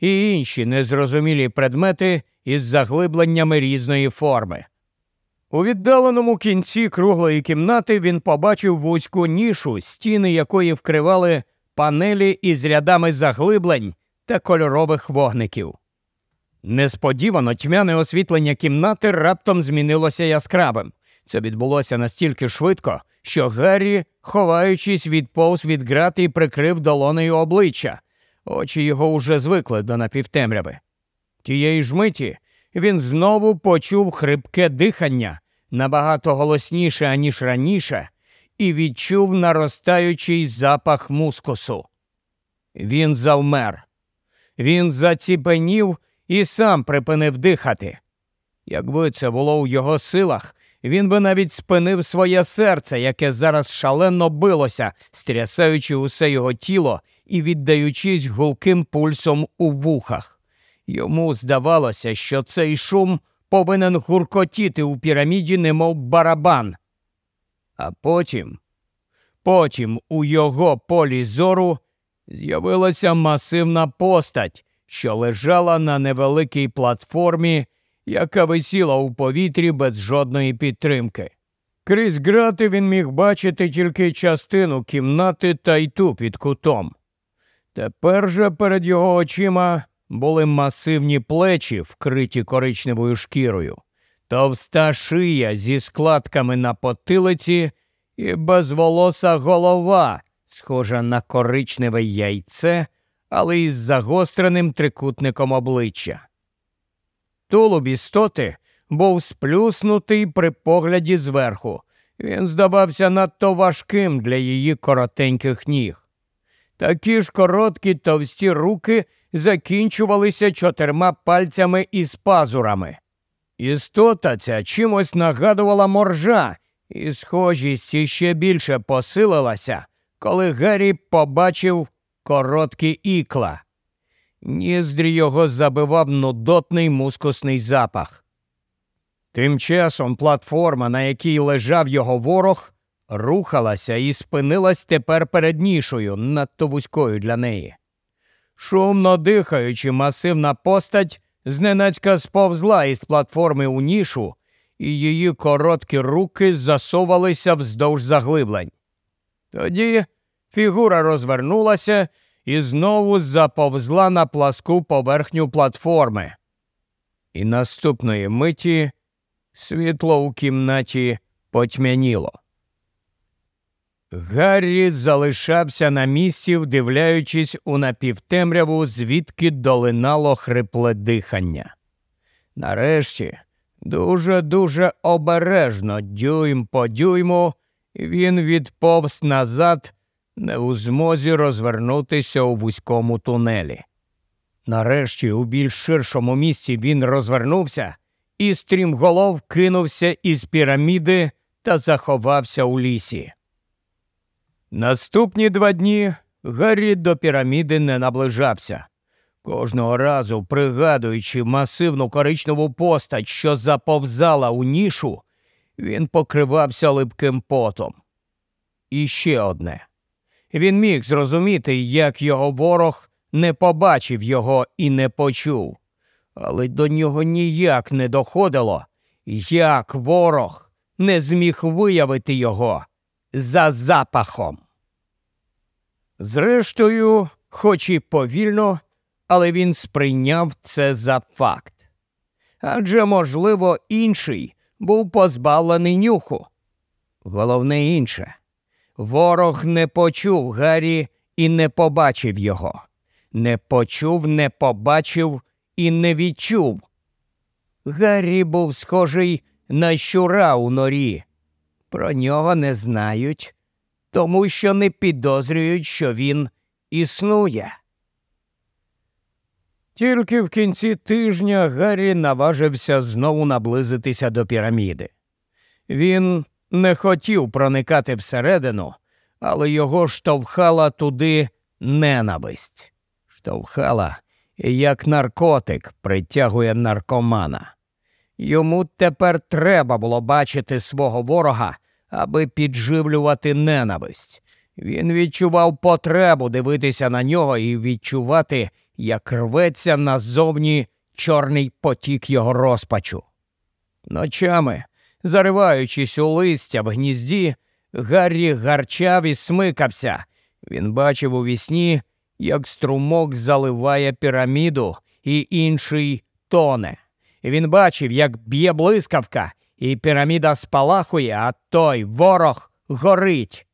і інші незрозумілі предмети із заглибленнями різної форми. У віддаленому кінці круглої кімнати він побачив вузьку нішу, стіни якої вкривали панелі із рядами заглиблень та кольорових вогників. Несподівано тьмяне освітлення кімнати раптом змінилося яскравим. Це відбулося настільки швидко, що Гаррі, ховаючись, відповз від град і прикрив долонею обличчя. Очі його уже звикли до напівтемряви. Тієї ж миті він знову почув хрипке дихання набагато голосніше, аніж раніше, і відчув наростаючий запах мускусу. Він завмер. Він заціпенів і сам припинив дихати. Якби це було у його силах, він би навіть спинив своє серце, яке зараз шалено билося, стрясаючи усе його тіло і віддаючись гулким пульсом у вухах. Йому здавалося, що цей шум повинен гуркотіти у піраміді, немов барабан. А потім, потім у його полі зору з'явилася масивна постать, що лежала на невеликій платформі, яка висіла у повітрі без жодної підтримки. Крізь грати він міг бачити тільки частину кімнати та й ту під кутом. Тепер же перед його очима були масивні плечі, вкриті коричневою шкірою, товста шия зі складками на потилиці і безволоса голова, схожа на коричневе яйце, але із загостреним трикутником обличчя. Тулуб істоти був сплюснутий при погляді зверху. Він здавався надто важким для її коротеньких ніг. Такі ж короткі товсті руки закінчувалися чотирма пальцями із пазурами. Істота ця чимось нагадувала моржа, і схожість іще більше посилилася, коли Гаррі побачив короткі ікла. Ніздрі його забивав нудотний мускусний запах. Тим часом платформа, на якій лежав його ворог, рухалася і спинилась тепер перед переднішою, надто вузькою для неї. Шумно дихаючи, масивна постать зненацька сповзла із платформи у нішу, і її короткі руки засовалися вздовж заглиблень. Тоді фігура розвернулася і знову заповзла на пласку поверхню платформи. І наступної миті світло у кімнаті потьмяніло. Гаррі залишався на місці, вдивляючись у напівтемряву, звідки долинало хрипле дихання. Нарешті, дуже дуже обережно, дюйм по дюйму, він відповз назад, не у змозі розвернутися у вузькому тунелі. Нарешті, у більш ширшому місці він розвернувся і стрімголов кинувся із піраміди та заховався у лісі. Наступні два дні Гаррі до піраміди не наближався. Кожного разу, пригадуючи масивну коричневу постать, що заповзала у нішу, він покривався липким потом. І ще одне. Він міг зрозуміти, як його ворог не побачив його і не почув, але до нього ніяк не доходило, як ворог не зміг виявити його за запахом. Зрештою, хоч і повільно, але він сприйняв це за факт. Адже, можливо, інший був позбавлений нюху. Головне інше, ворог не почув Гаррі і не побачив його. Не почув, не побачив і не відчув. Гаррі був схожий на щура у норі, про нього не знають, тому що не підозрюють, що він існує. Тільки в кінці тижня Гаррі наважився знову наблизитися до піраміди. Він не хотів проникати всередину, але його штовхала туди ненависть. Штовхала, як наркотик притягує наркомана. Йому тепер треба було бачити свого ворога аби підживлювати ненависть. Він відчував потребу дивитися на нього і відчувати, як рветься назовні чорний потік його розпачу. Ночами, зариваючись у листя в гнізді, Гаррі гарчав і смикався. Він бачив у вісні, як струмок заливає піраміду і інший тоне. Він бачив, як б'є блискавка, і піраміда спалахує, а той ворог горить.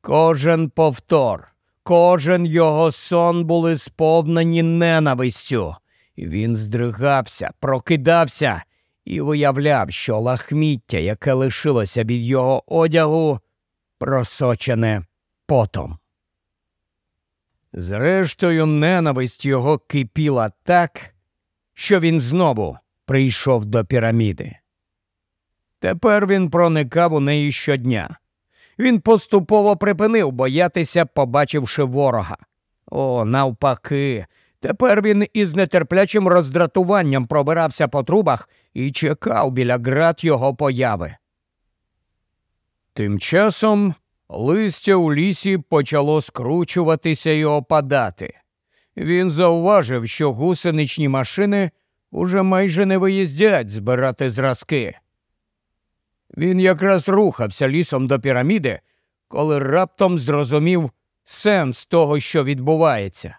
Кожен повтор, кожен його сон були сповнені ненавистю. Він здригався, прокидався і уявляв, що лахміття, яке лишилося від його одягу, просочене потом. Зрештою, ненависть його кипіла так, що він знову прийшов до піраміди. Тепер він проникав у неї щодня. Він поступово припинив боятися, побачивши ворога. О, навпаки, тепер він із нетерплячим роздратуванням пробирався по трубах і чекав біля град його появи. Тим часом листя у лісі почало скручуватися і опадати. Він зауважив, що гусеничні машини уже майже не виїздять збирати зразки. Він якраз рухався лісом до піраміди, коли раптом зрозумів сенс того, що відбувається.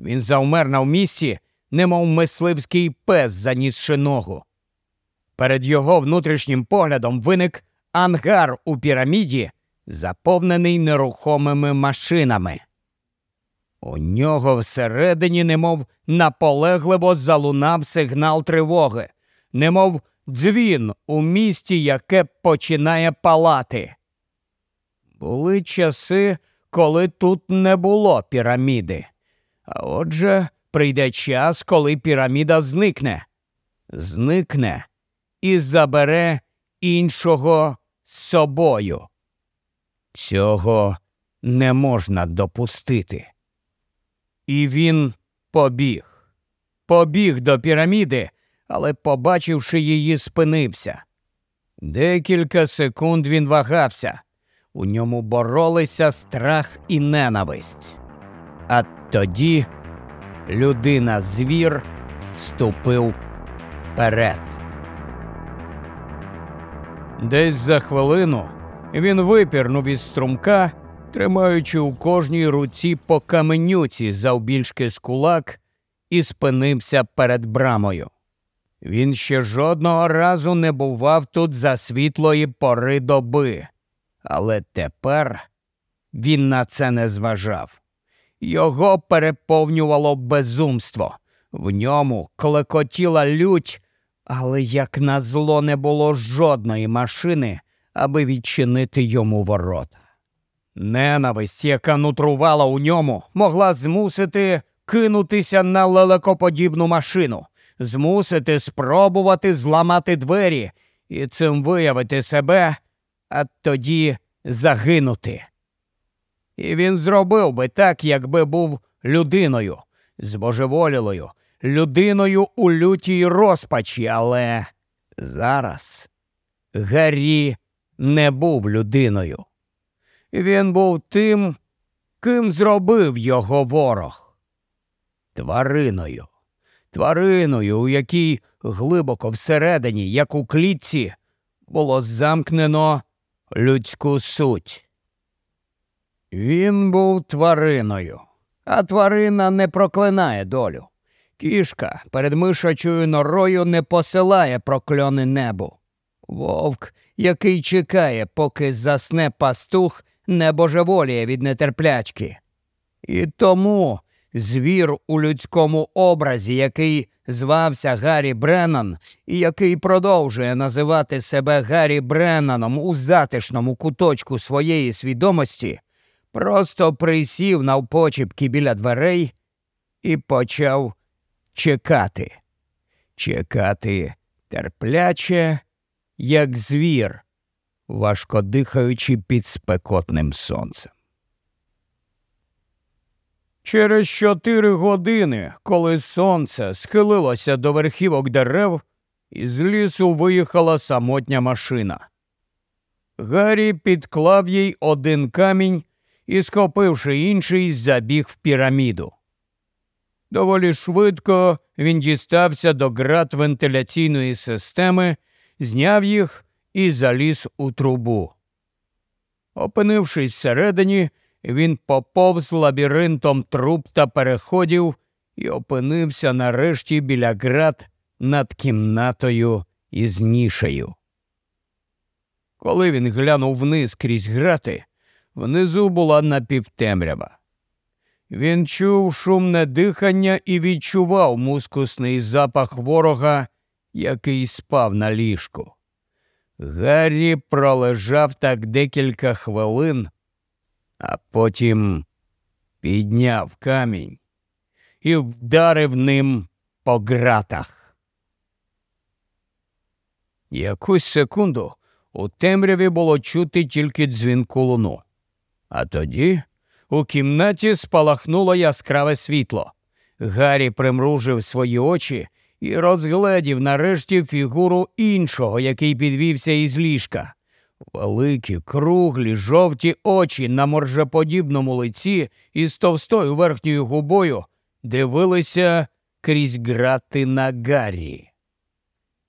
Він завмер на вмісті, немов мисливський пес, занісши ногу. Перед його внутрішнім поглядом виник ангар у піраміді, заповнений нерухомими машинами. У нього всередині, немов наполегливо залунав сигнал тривоги, немов дзвін у місті, яке починає палати. Були часи, коли тут не було піраміди. А отже, прийде час, коли піраміда зникне, зникне і забере іншого з собою. Цього не можна допустити. І він побіг, побіг до піраміди але, побачивши її, спинився. Декілька секунд він вагався, у ньому боролися страх і ненависть. А тоді людина звір ступив вперед. Десь за хвилину він випірнув із струмка, тримаючи у кожній руці по каменюці завбільшки з кулак, і спинився перед брамою. Він ще жодного разу не бував тут за світлої пори доби, але тепер він на це не зважав. Його переповнювало безумство, в ньому клекотіла лють, але, як назло, не було жодної машини, аби відчинити йому ворота. Ненависть, яка нутрувала у ньому, могла змусити кинутися на лелекоподібну машину змусити спробувати зламати двері і цим виявити себе, а тоді загинути. І він зробив би так, якби був людиною, збожеволілою, людиною у лютій розпачі, але зараз Гаррі не був людиною. Він був тим, ким зробив його ворог твариною твариною, у якій глибоко всередині, як у клітці, було замкнено людську суть. Він був твариною, а тварина не проклинає долю. Кішка перед мишачою норою не посилає прокльони небу. Вовк, який чекає, поки засне пастух, не божеволіє від нетерплячки. І тому звір у людському образі, який звався Гаррі Бреннан і який продовжує називати себе Гаррі Бреннаном у затишному куточку своєї свідомості, просто присів навпочіпки біля дверей і почав чекати. Чекати терпляче, як звір, важко дихаючи під спекотним сонцем. Через чотири години, коли сонце схилилося до верхівок дерев, із лісу виїхала самотня машина. Гаррі підклав їй один камінь і, схопивши інший, забіг в піраміду. Доволі швидко він дістався до град вентиляційної системи, зняв їх і заліз у трубу. Опинившись всередині, він поповз лабіринтом труб та переходів і опинився нарешті біля град над кімнатою із нішею. Коли він глянув вниз крізь грати, внизу була напівтемрява. Він чув шумне дихання і відчував мускусний запах ворога, який спав на ліжку. Гаррі пролежав так декілька хвилин а потім підняв камінь і вдарив ним по ґратах. Якусь секунду у темряві було чути тільки дзвінку луну, а тоді у кімнаті спалахнуло яскраве світло. Гаррі примружив свої очі і розгледів нарешті фігуру іншого, який підвівся із ліжка. Великі, круглі, жовті очі на моржеподібному лиці із товстою верхньою губою дивилися крізь грати на Гаррі.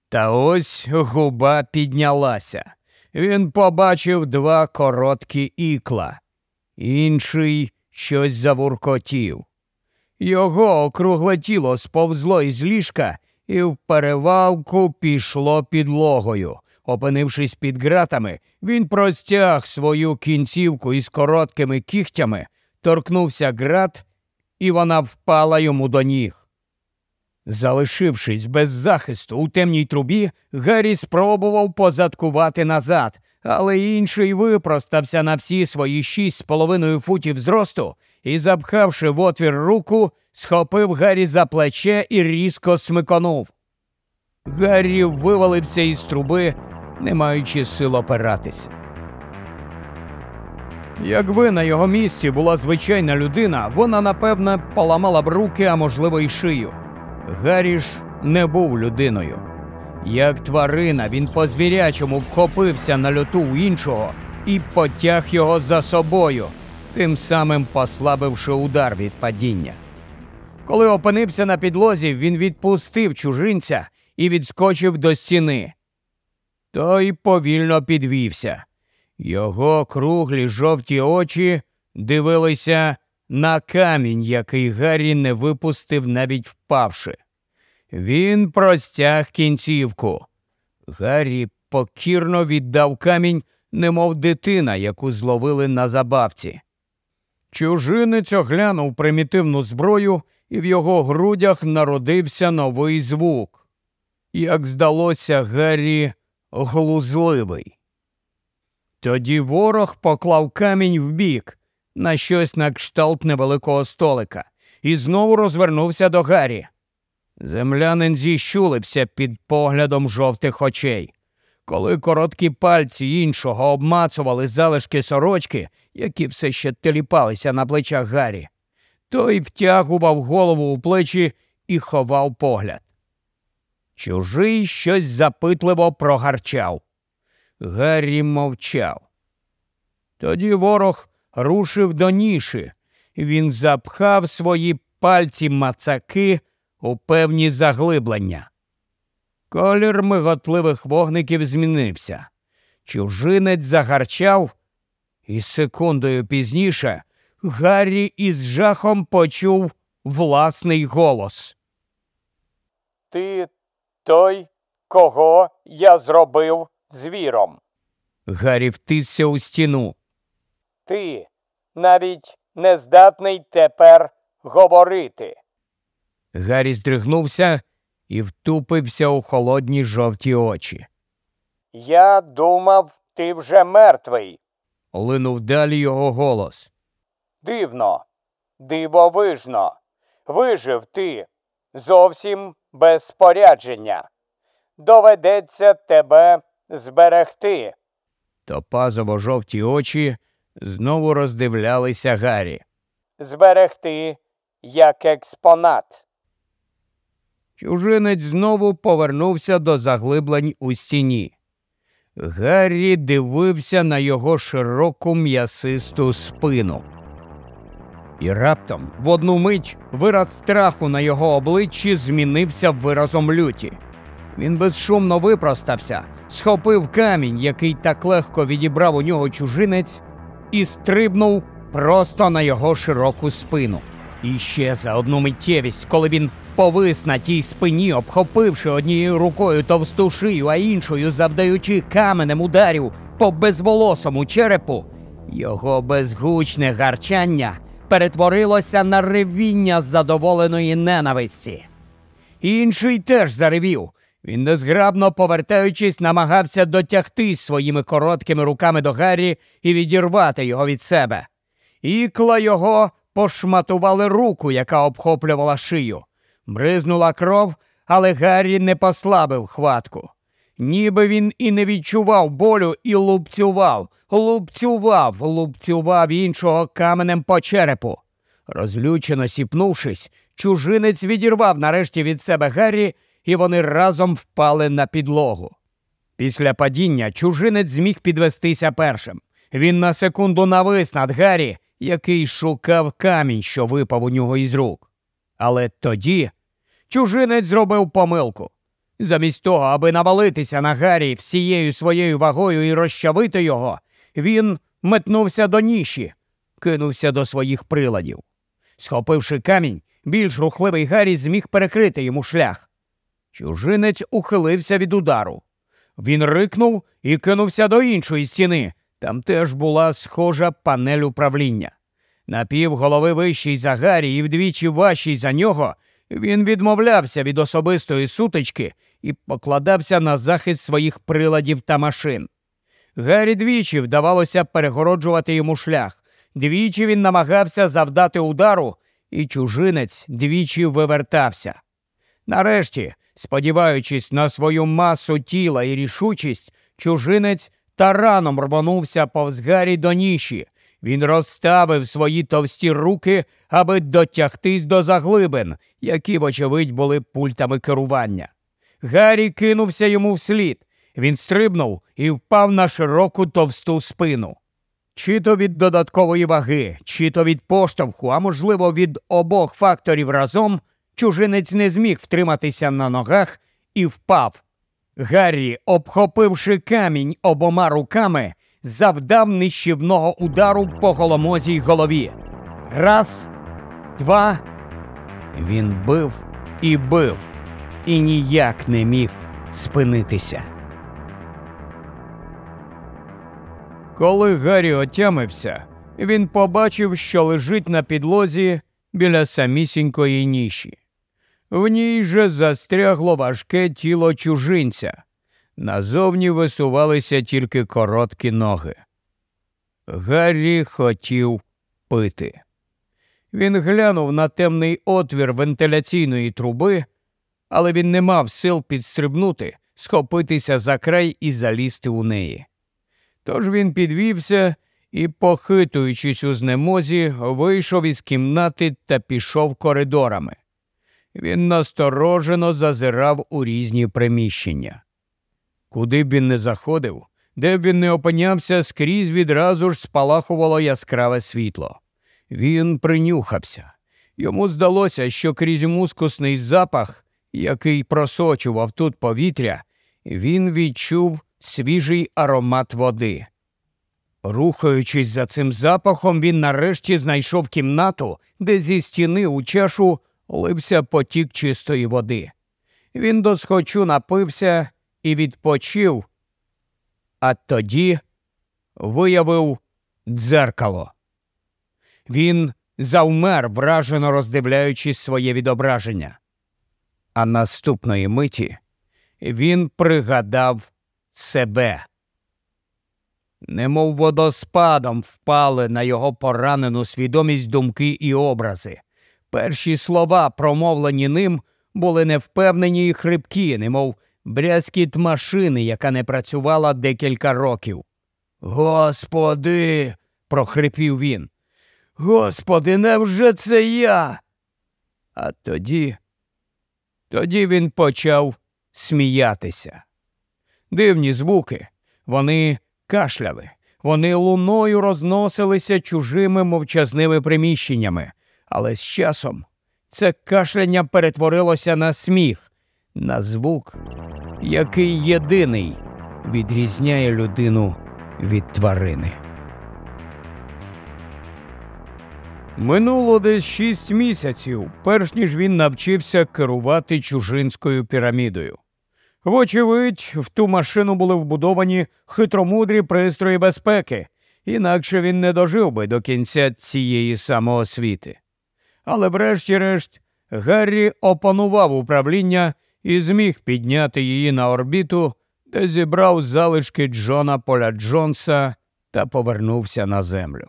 Та ось губа піднялася. Він побачив два короткі ікла. Інший щось завуркотів. Його округле тіло сповзло із ліжка і в перевалку пішло підлогою. Опинившись під ґратами, він простяг свою кінцівку із короткими кігтями, торкнувся ґрат, і вона впала йому до ніг. Залишившись без захисту у темній трубі, Гаррі спробував позадкувати назад, але інший випростався на всі свої шість з половиною футів зросту і, запхавши в отвір руку, схопив Гаррі за плече і різко смиконув. Гаррі вивалився із труби не маючи сил опиратися. Якби на його місці була звичайна людина, вона напевне поламала б руки, а можливо, й шию. Гаріш не був людиною. Як тварина, він по звірячому вхопився на льоту в іншого і потяг його за собою, тим самим послабивши удар від падіння. Коли опинився на підлозі, він відпустив чужинця і відскочив до стіни той повільно підвівся. Його круглі жовті очі дивилися на камінь, який Гаррі не випустив, навіть впавши. Він простяг кінцівку. Гаррі покірно віддав камінь, немов дитина, яку зловили на забавці. Чужинець оглянув примітивну зброю, і в його грудях народився новий звук. Як здалося, Гаррі глузливий. Тоді ворог поклав камінь в бік, на щось на кшталт невеликого столика і знову розвернувся до Гаррі. Землянин зіщулився під поглядом жовтих очей. Коли короткі пальці іншого обмацували залишки сорочки, які все ще теліпалися на плечах Гаррі, той втягував голову у плечі і ховав погляд. Чужий щось запитливо прогарчав. Гаррі мовчав. Тоді ворог рушив до ніші. Він запхав свої пальці мацаки у певні заглиблення. Колір миготливих вогників змінився. Чужинець загарчав, і секундою пізніше Гаррі із жахом почув власний голос. Ти той, кого я зробив звіром. Гаррі втисся у стіну. Ти навіть не здатний тепер говорити. Гаррі здригнувся і втупився у холодні жовті очі. Я думав, ти вже мертвий. линув далі його голос. Дивно, дивовижно. Вижив ти зовсім без спорядження. Доведеться тебе зберегти. Топазово жовті очі знову роздивлялися Гаррі. Зберегти як експонат. Чужинець знову повернувся до заглиблень у стіні. Гаррі дивився на його широку м'ясисту спину. І раптом в одну мить вираз страху на його обличчі змінився виразом люті. Він безшумно випростався, схопив камінь, який так легко відібрав у нього чужинець, і стрибнув просто на його широку спину. І ще за одну миттєвість, коли він повис на тій спині, обхопивши однією рукою товсту шию, а іншою завдаючи каменем ударів по безволосому черепу, його безгучне гарчання перетворилося на ревіння задоволеної ненависті. Інший теж заревів. Він незграбно повертаючись, намагався дотягти своїми короткими руками до Гаррі і відірвати його від себе. Ікла його пошматували руку, яка обхоплювала шию. Бризнула кров, але Гаррі не послабив хватку. Ніби він і не відчував болю, і лупцював, лупцював, лупцював іншого каменем по черепу. Розлючено сіпнувшись, чужинець відірвав нарешті від себе Гаррі, і вони разом впали на підлогу. Після падіння чужинець зміг підвестися першим. Він на секунду навис над Гаррі, який шукав камінь, що випав у нього із рук. Але тоді чужинець зробив помилку. Замість того, аби навалитися на Гаррі всією своєю вагою і розчавити його, він метнувся до ніші, кинувся до своїх приладів. Схопивши камінь, більш рухливий Гаррі зміг перекрити йому шлях. Чужинець ухилився від удару. Він рикнув і кинувся до іншої стіни. Там теж була схожа панель управління. Напів голови вищий за Гаррі і вдвічі важчий за нього він відмовлявся від особистої сутички і покладався на захист своїх приладів та машин. Гаррі двічі вдавалося перегороджувати йому шлях, двічі він намагався завдати удару, і чужинець двічі вивертався. Нарешті, сподіваючись на свою масу тіла і рішучість, чужинець тараном рвонувся повз Гаррі до ніші, він розставив свої товсті руки, аби дотягтись до заглибин, які, вочевидь, були пультами керування. Гаррі кинувся йому вслід. Він стрибнув і впав на широку товсту спину. Чи то від додаткової ваги, чи то від поштовху, а можливо, від обох факторів разом, чужинець не зміг втриматися на ногах і впав. Гаррі, обхопивши камінь обома руками, завдав нищівного удару по голомозій голові. Раз, два. Він бив і бив, і ніяк не міг спинитися. Коли Гаррі отямився, він побачив, що лежить на підлозі біля самісінької ніші. В ній же застрягло важке тіло чужинця, Назовні висувалися тільки короткі ноги. Гаррі хотів пити. Він глянув на темний отвір вентиляційної труби, але він не мав сил підстрибнути, схопитися за край і залізти у неї. Тож він підвівся і, похитуючись у знемозі, вийшов із кімнати та пішов коридорами. Він насторожено зазирав у різні приміщення. Куди б він не заходив, де б він не опинявся, скрізь відразу ж спалахувало яскраве світло. Він принюхався. Йому здалося, що крізь мускусний запах, який просочував тут повітря, він відчув свіжий аромат води. Рухаючись за цим запахом, він нарешті знайшов кімнату, де зі стіни у чашу лився потік чистої води. Він досхочу напився і відпочив, а тоді виявив дзеркало. Він завмер, вражено роздивляючись своє відображення. А наступної миті він пригадав себе. Немов водоспадом впали на його поранену свідомість думки і образи. Перші слова, промовлені ним, були невпевнені і хрипкі, немов брязкіт машини, яка не працювала декілька років. Господи, прохрипів він. Господи, невже це я? А тоді, тоді він почав сміятися. Дивні звуки, вони кашляли, вони луною розносилися чужими мовчазними приміщеннями, але з часом це кашляння перетворилося на сміх, на звук який єдиний відрізняє людину від тварини. Минуло десь шість місяців, перш ніж він навчився керувати чужинською пірамідою. Вочевидь, в ту машину були вбудовані хитромудрі пристрої безпеки, інакше він не дожив би до кінця цієї самоосвіти. Але, врешті-решт, Гаррі опанував управління і зміг підняти її на орбіту, де зібрав залишки Джона Поля Джонса та повернувся на землю.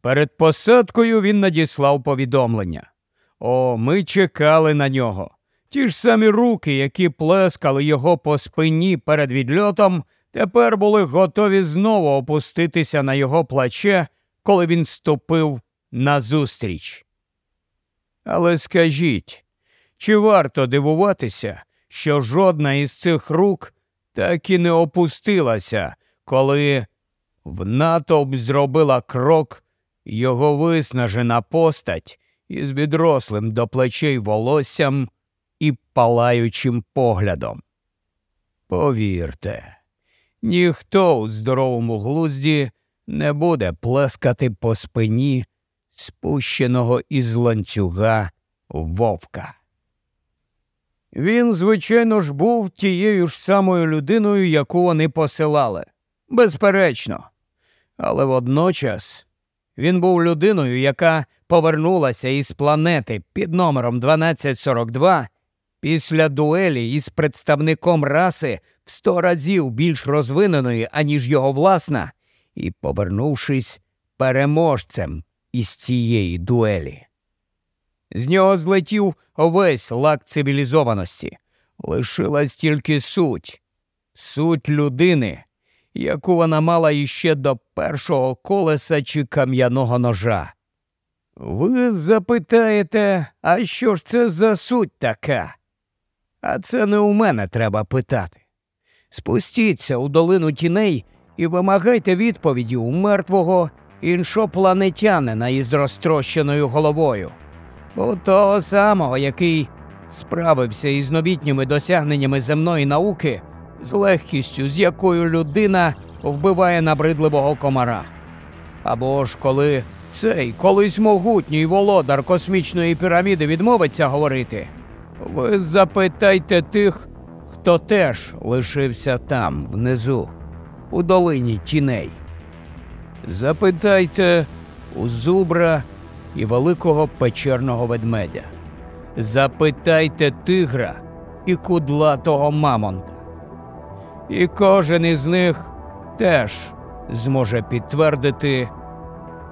Перед посадкою він надіслав повідомлення. О, ми чекали на нього. Ті ж самі руки, які плескали його по спині перед відльотом, тепер були готові знову опуститися на його плаче, коли він ступив назустріч. Але скажіть, чи варто дивуватися, що жодна із цих рук так і не опустилася, коли в натовп зробила крок його виснажена постать із відрослим до плечей волоссям і палаючим поглядом? Повірте, ніхто у здоровому глузді не буде плескати по спині спущеного із ланцюга вовка. Він, звичайно ж, був тією ж самою людиною, яку вони посилали. Безперечно. Але водночас він був людиною, яка повернулася із планети під номером 1242 після дуелі із представником раси в сто разів більш розвиненої, аніж його власна, і, повернувшись переможцем із цієї дуелі. З нього злетів весь лак цивілізованості. Лишилась тільки суть, суть людини, яку вона мала іще до першого колеса чи кам'яного ножа. Ви запитаєте, а що ж це за суть така? А це не у мене треба питати. Спустіться у долину тіней і вимагайте відповіді у мертвого іншопланетянина із розтрощеною головою у того самого, який справився із новітніми досягненнями земної науки, з легкістю, з якою людина вбиває набридливого комара. Або ж коли цей колись могутній володар космічної піраміди відмовиться говорити, ви запитайте тих, хто теж лишився там, внизу, у долині тіней. Запитайте у зубра і великого печерного ведмедя. Запитайте тигра і кудлатого мамонта. І кожен із них теж зможе підтвердити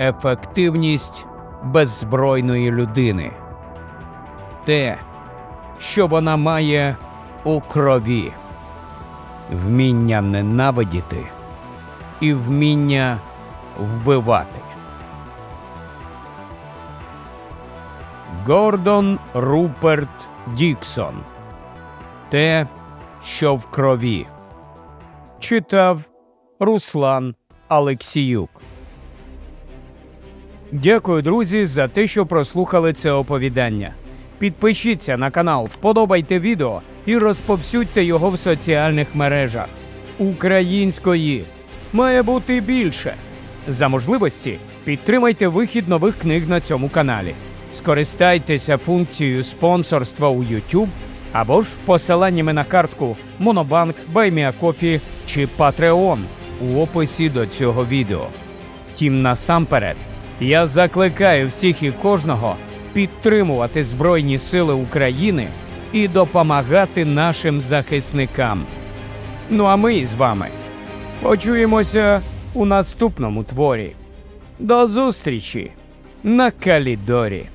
ефективність беззбройної людини. Те, що вона має у крові, вміння ненавидіти і вміння вбивати. Гордон Руперт Діксон. Те, що в крові. Читав Руслан Алексіюк. Дякую, друзі, за те, що прослухали це оповідання. Підпишіться на канал, вподобайте відео і розповсюдьте його в соціальних мережах. Української має бути більше. За можливості підтримайте вихід нових книг на цьому каналі. Скористайтеся функцією спонсорства у YouTube або ж посиланнями на картку Monobank, BuyMeACoffee чи Patreon у описі до цього відео. Втім, насамперед, я закликаю всіх і кожного підтримувати Збройні Сили України і допомагати нашим захисникам. Ну а ми з вами почуємося у наступному творі. До зустрічі на Калідорі!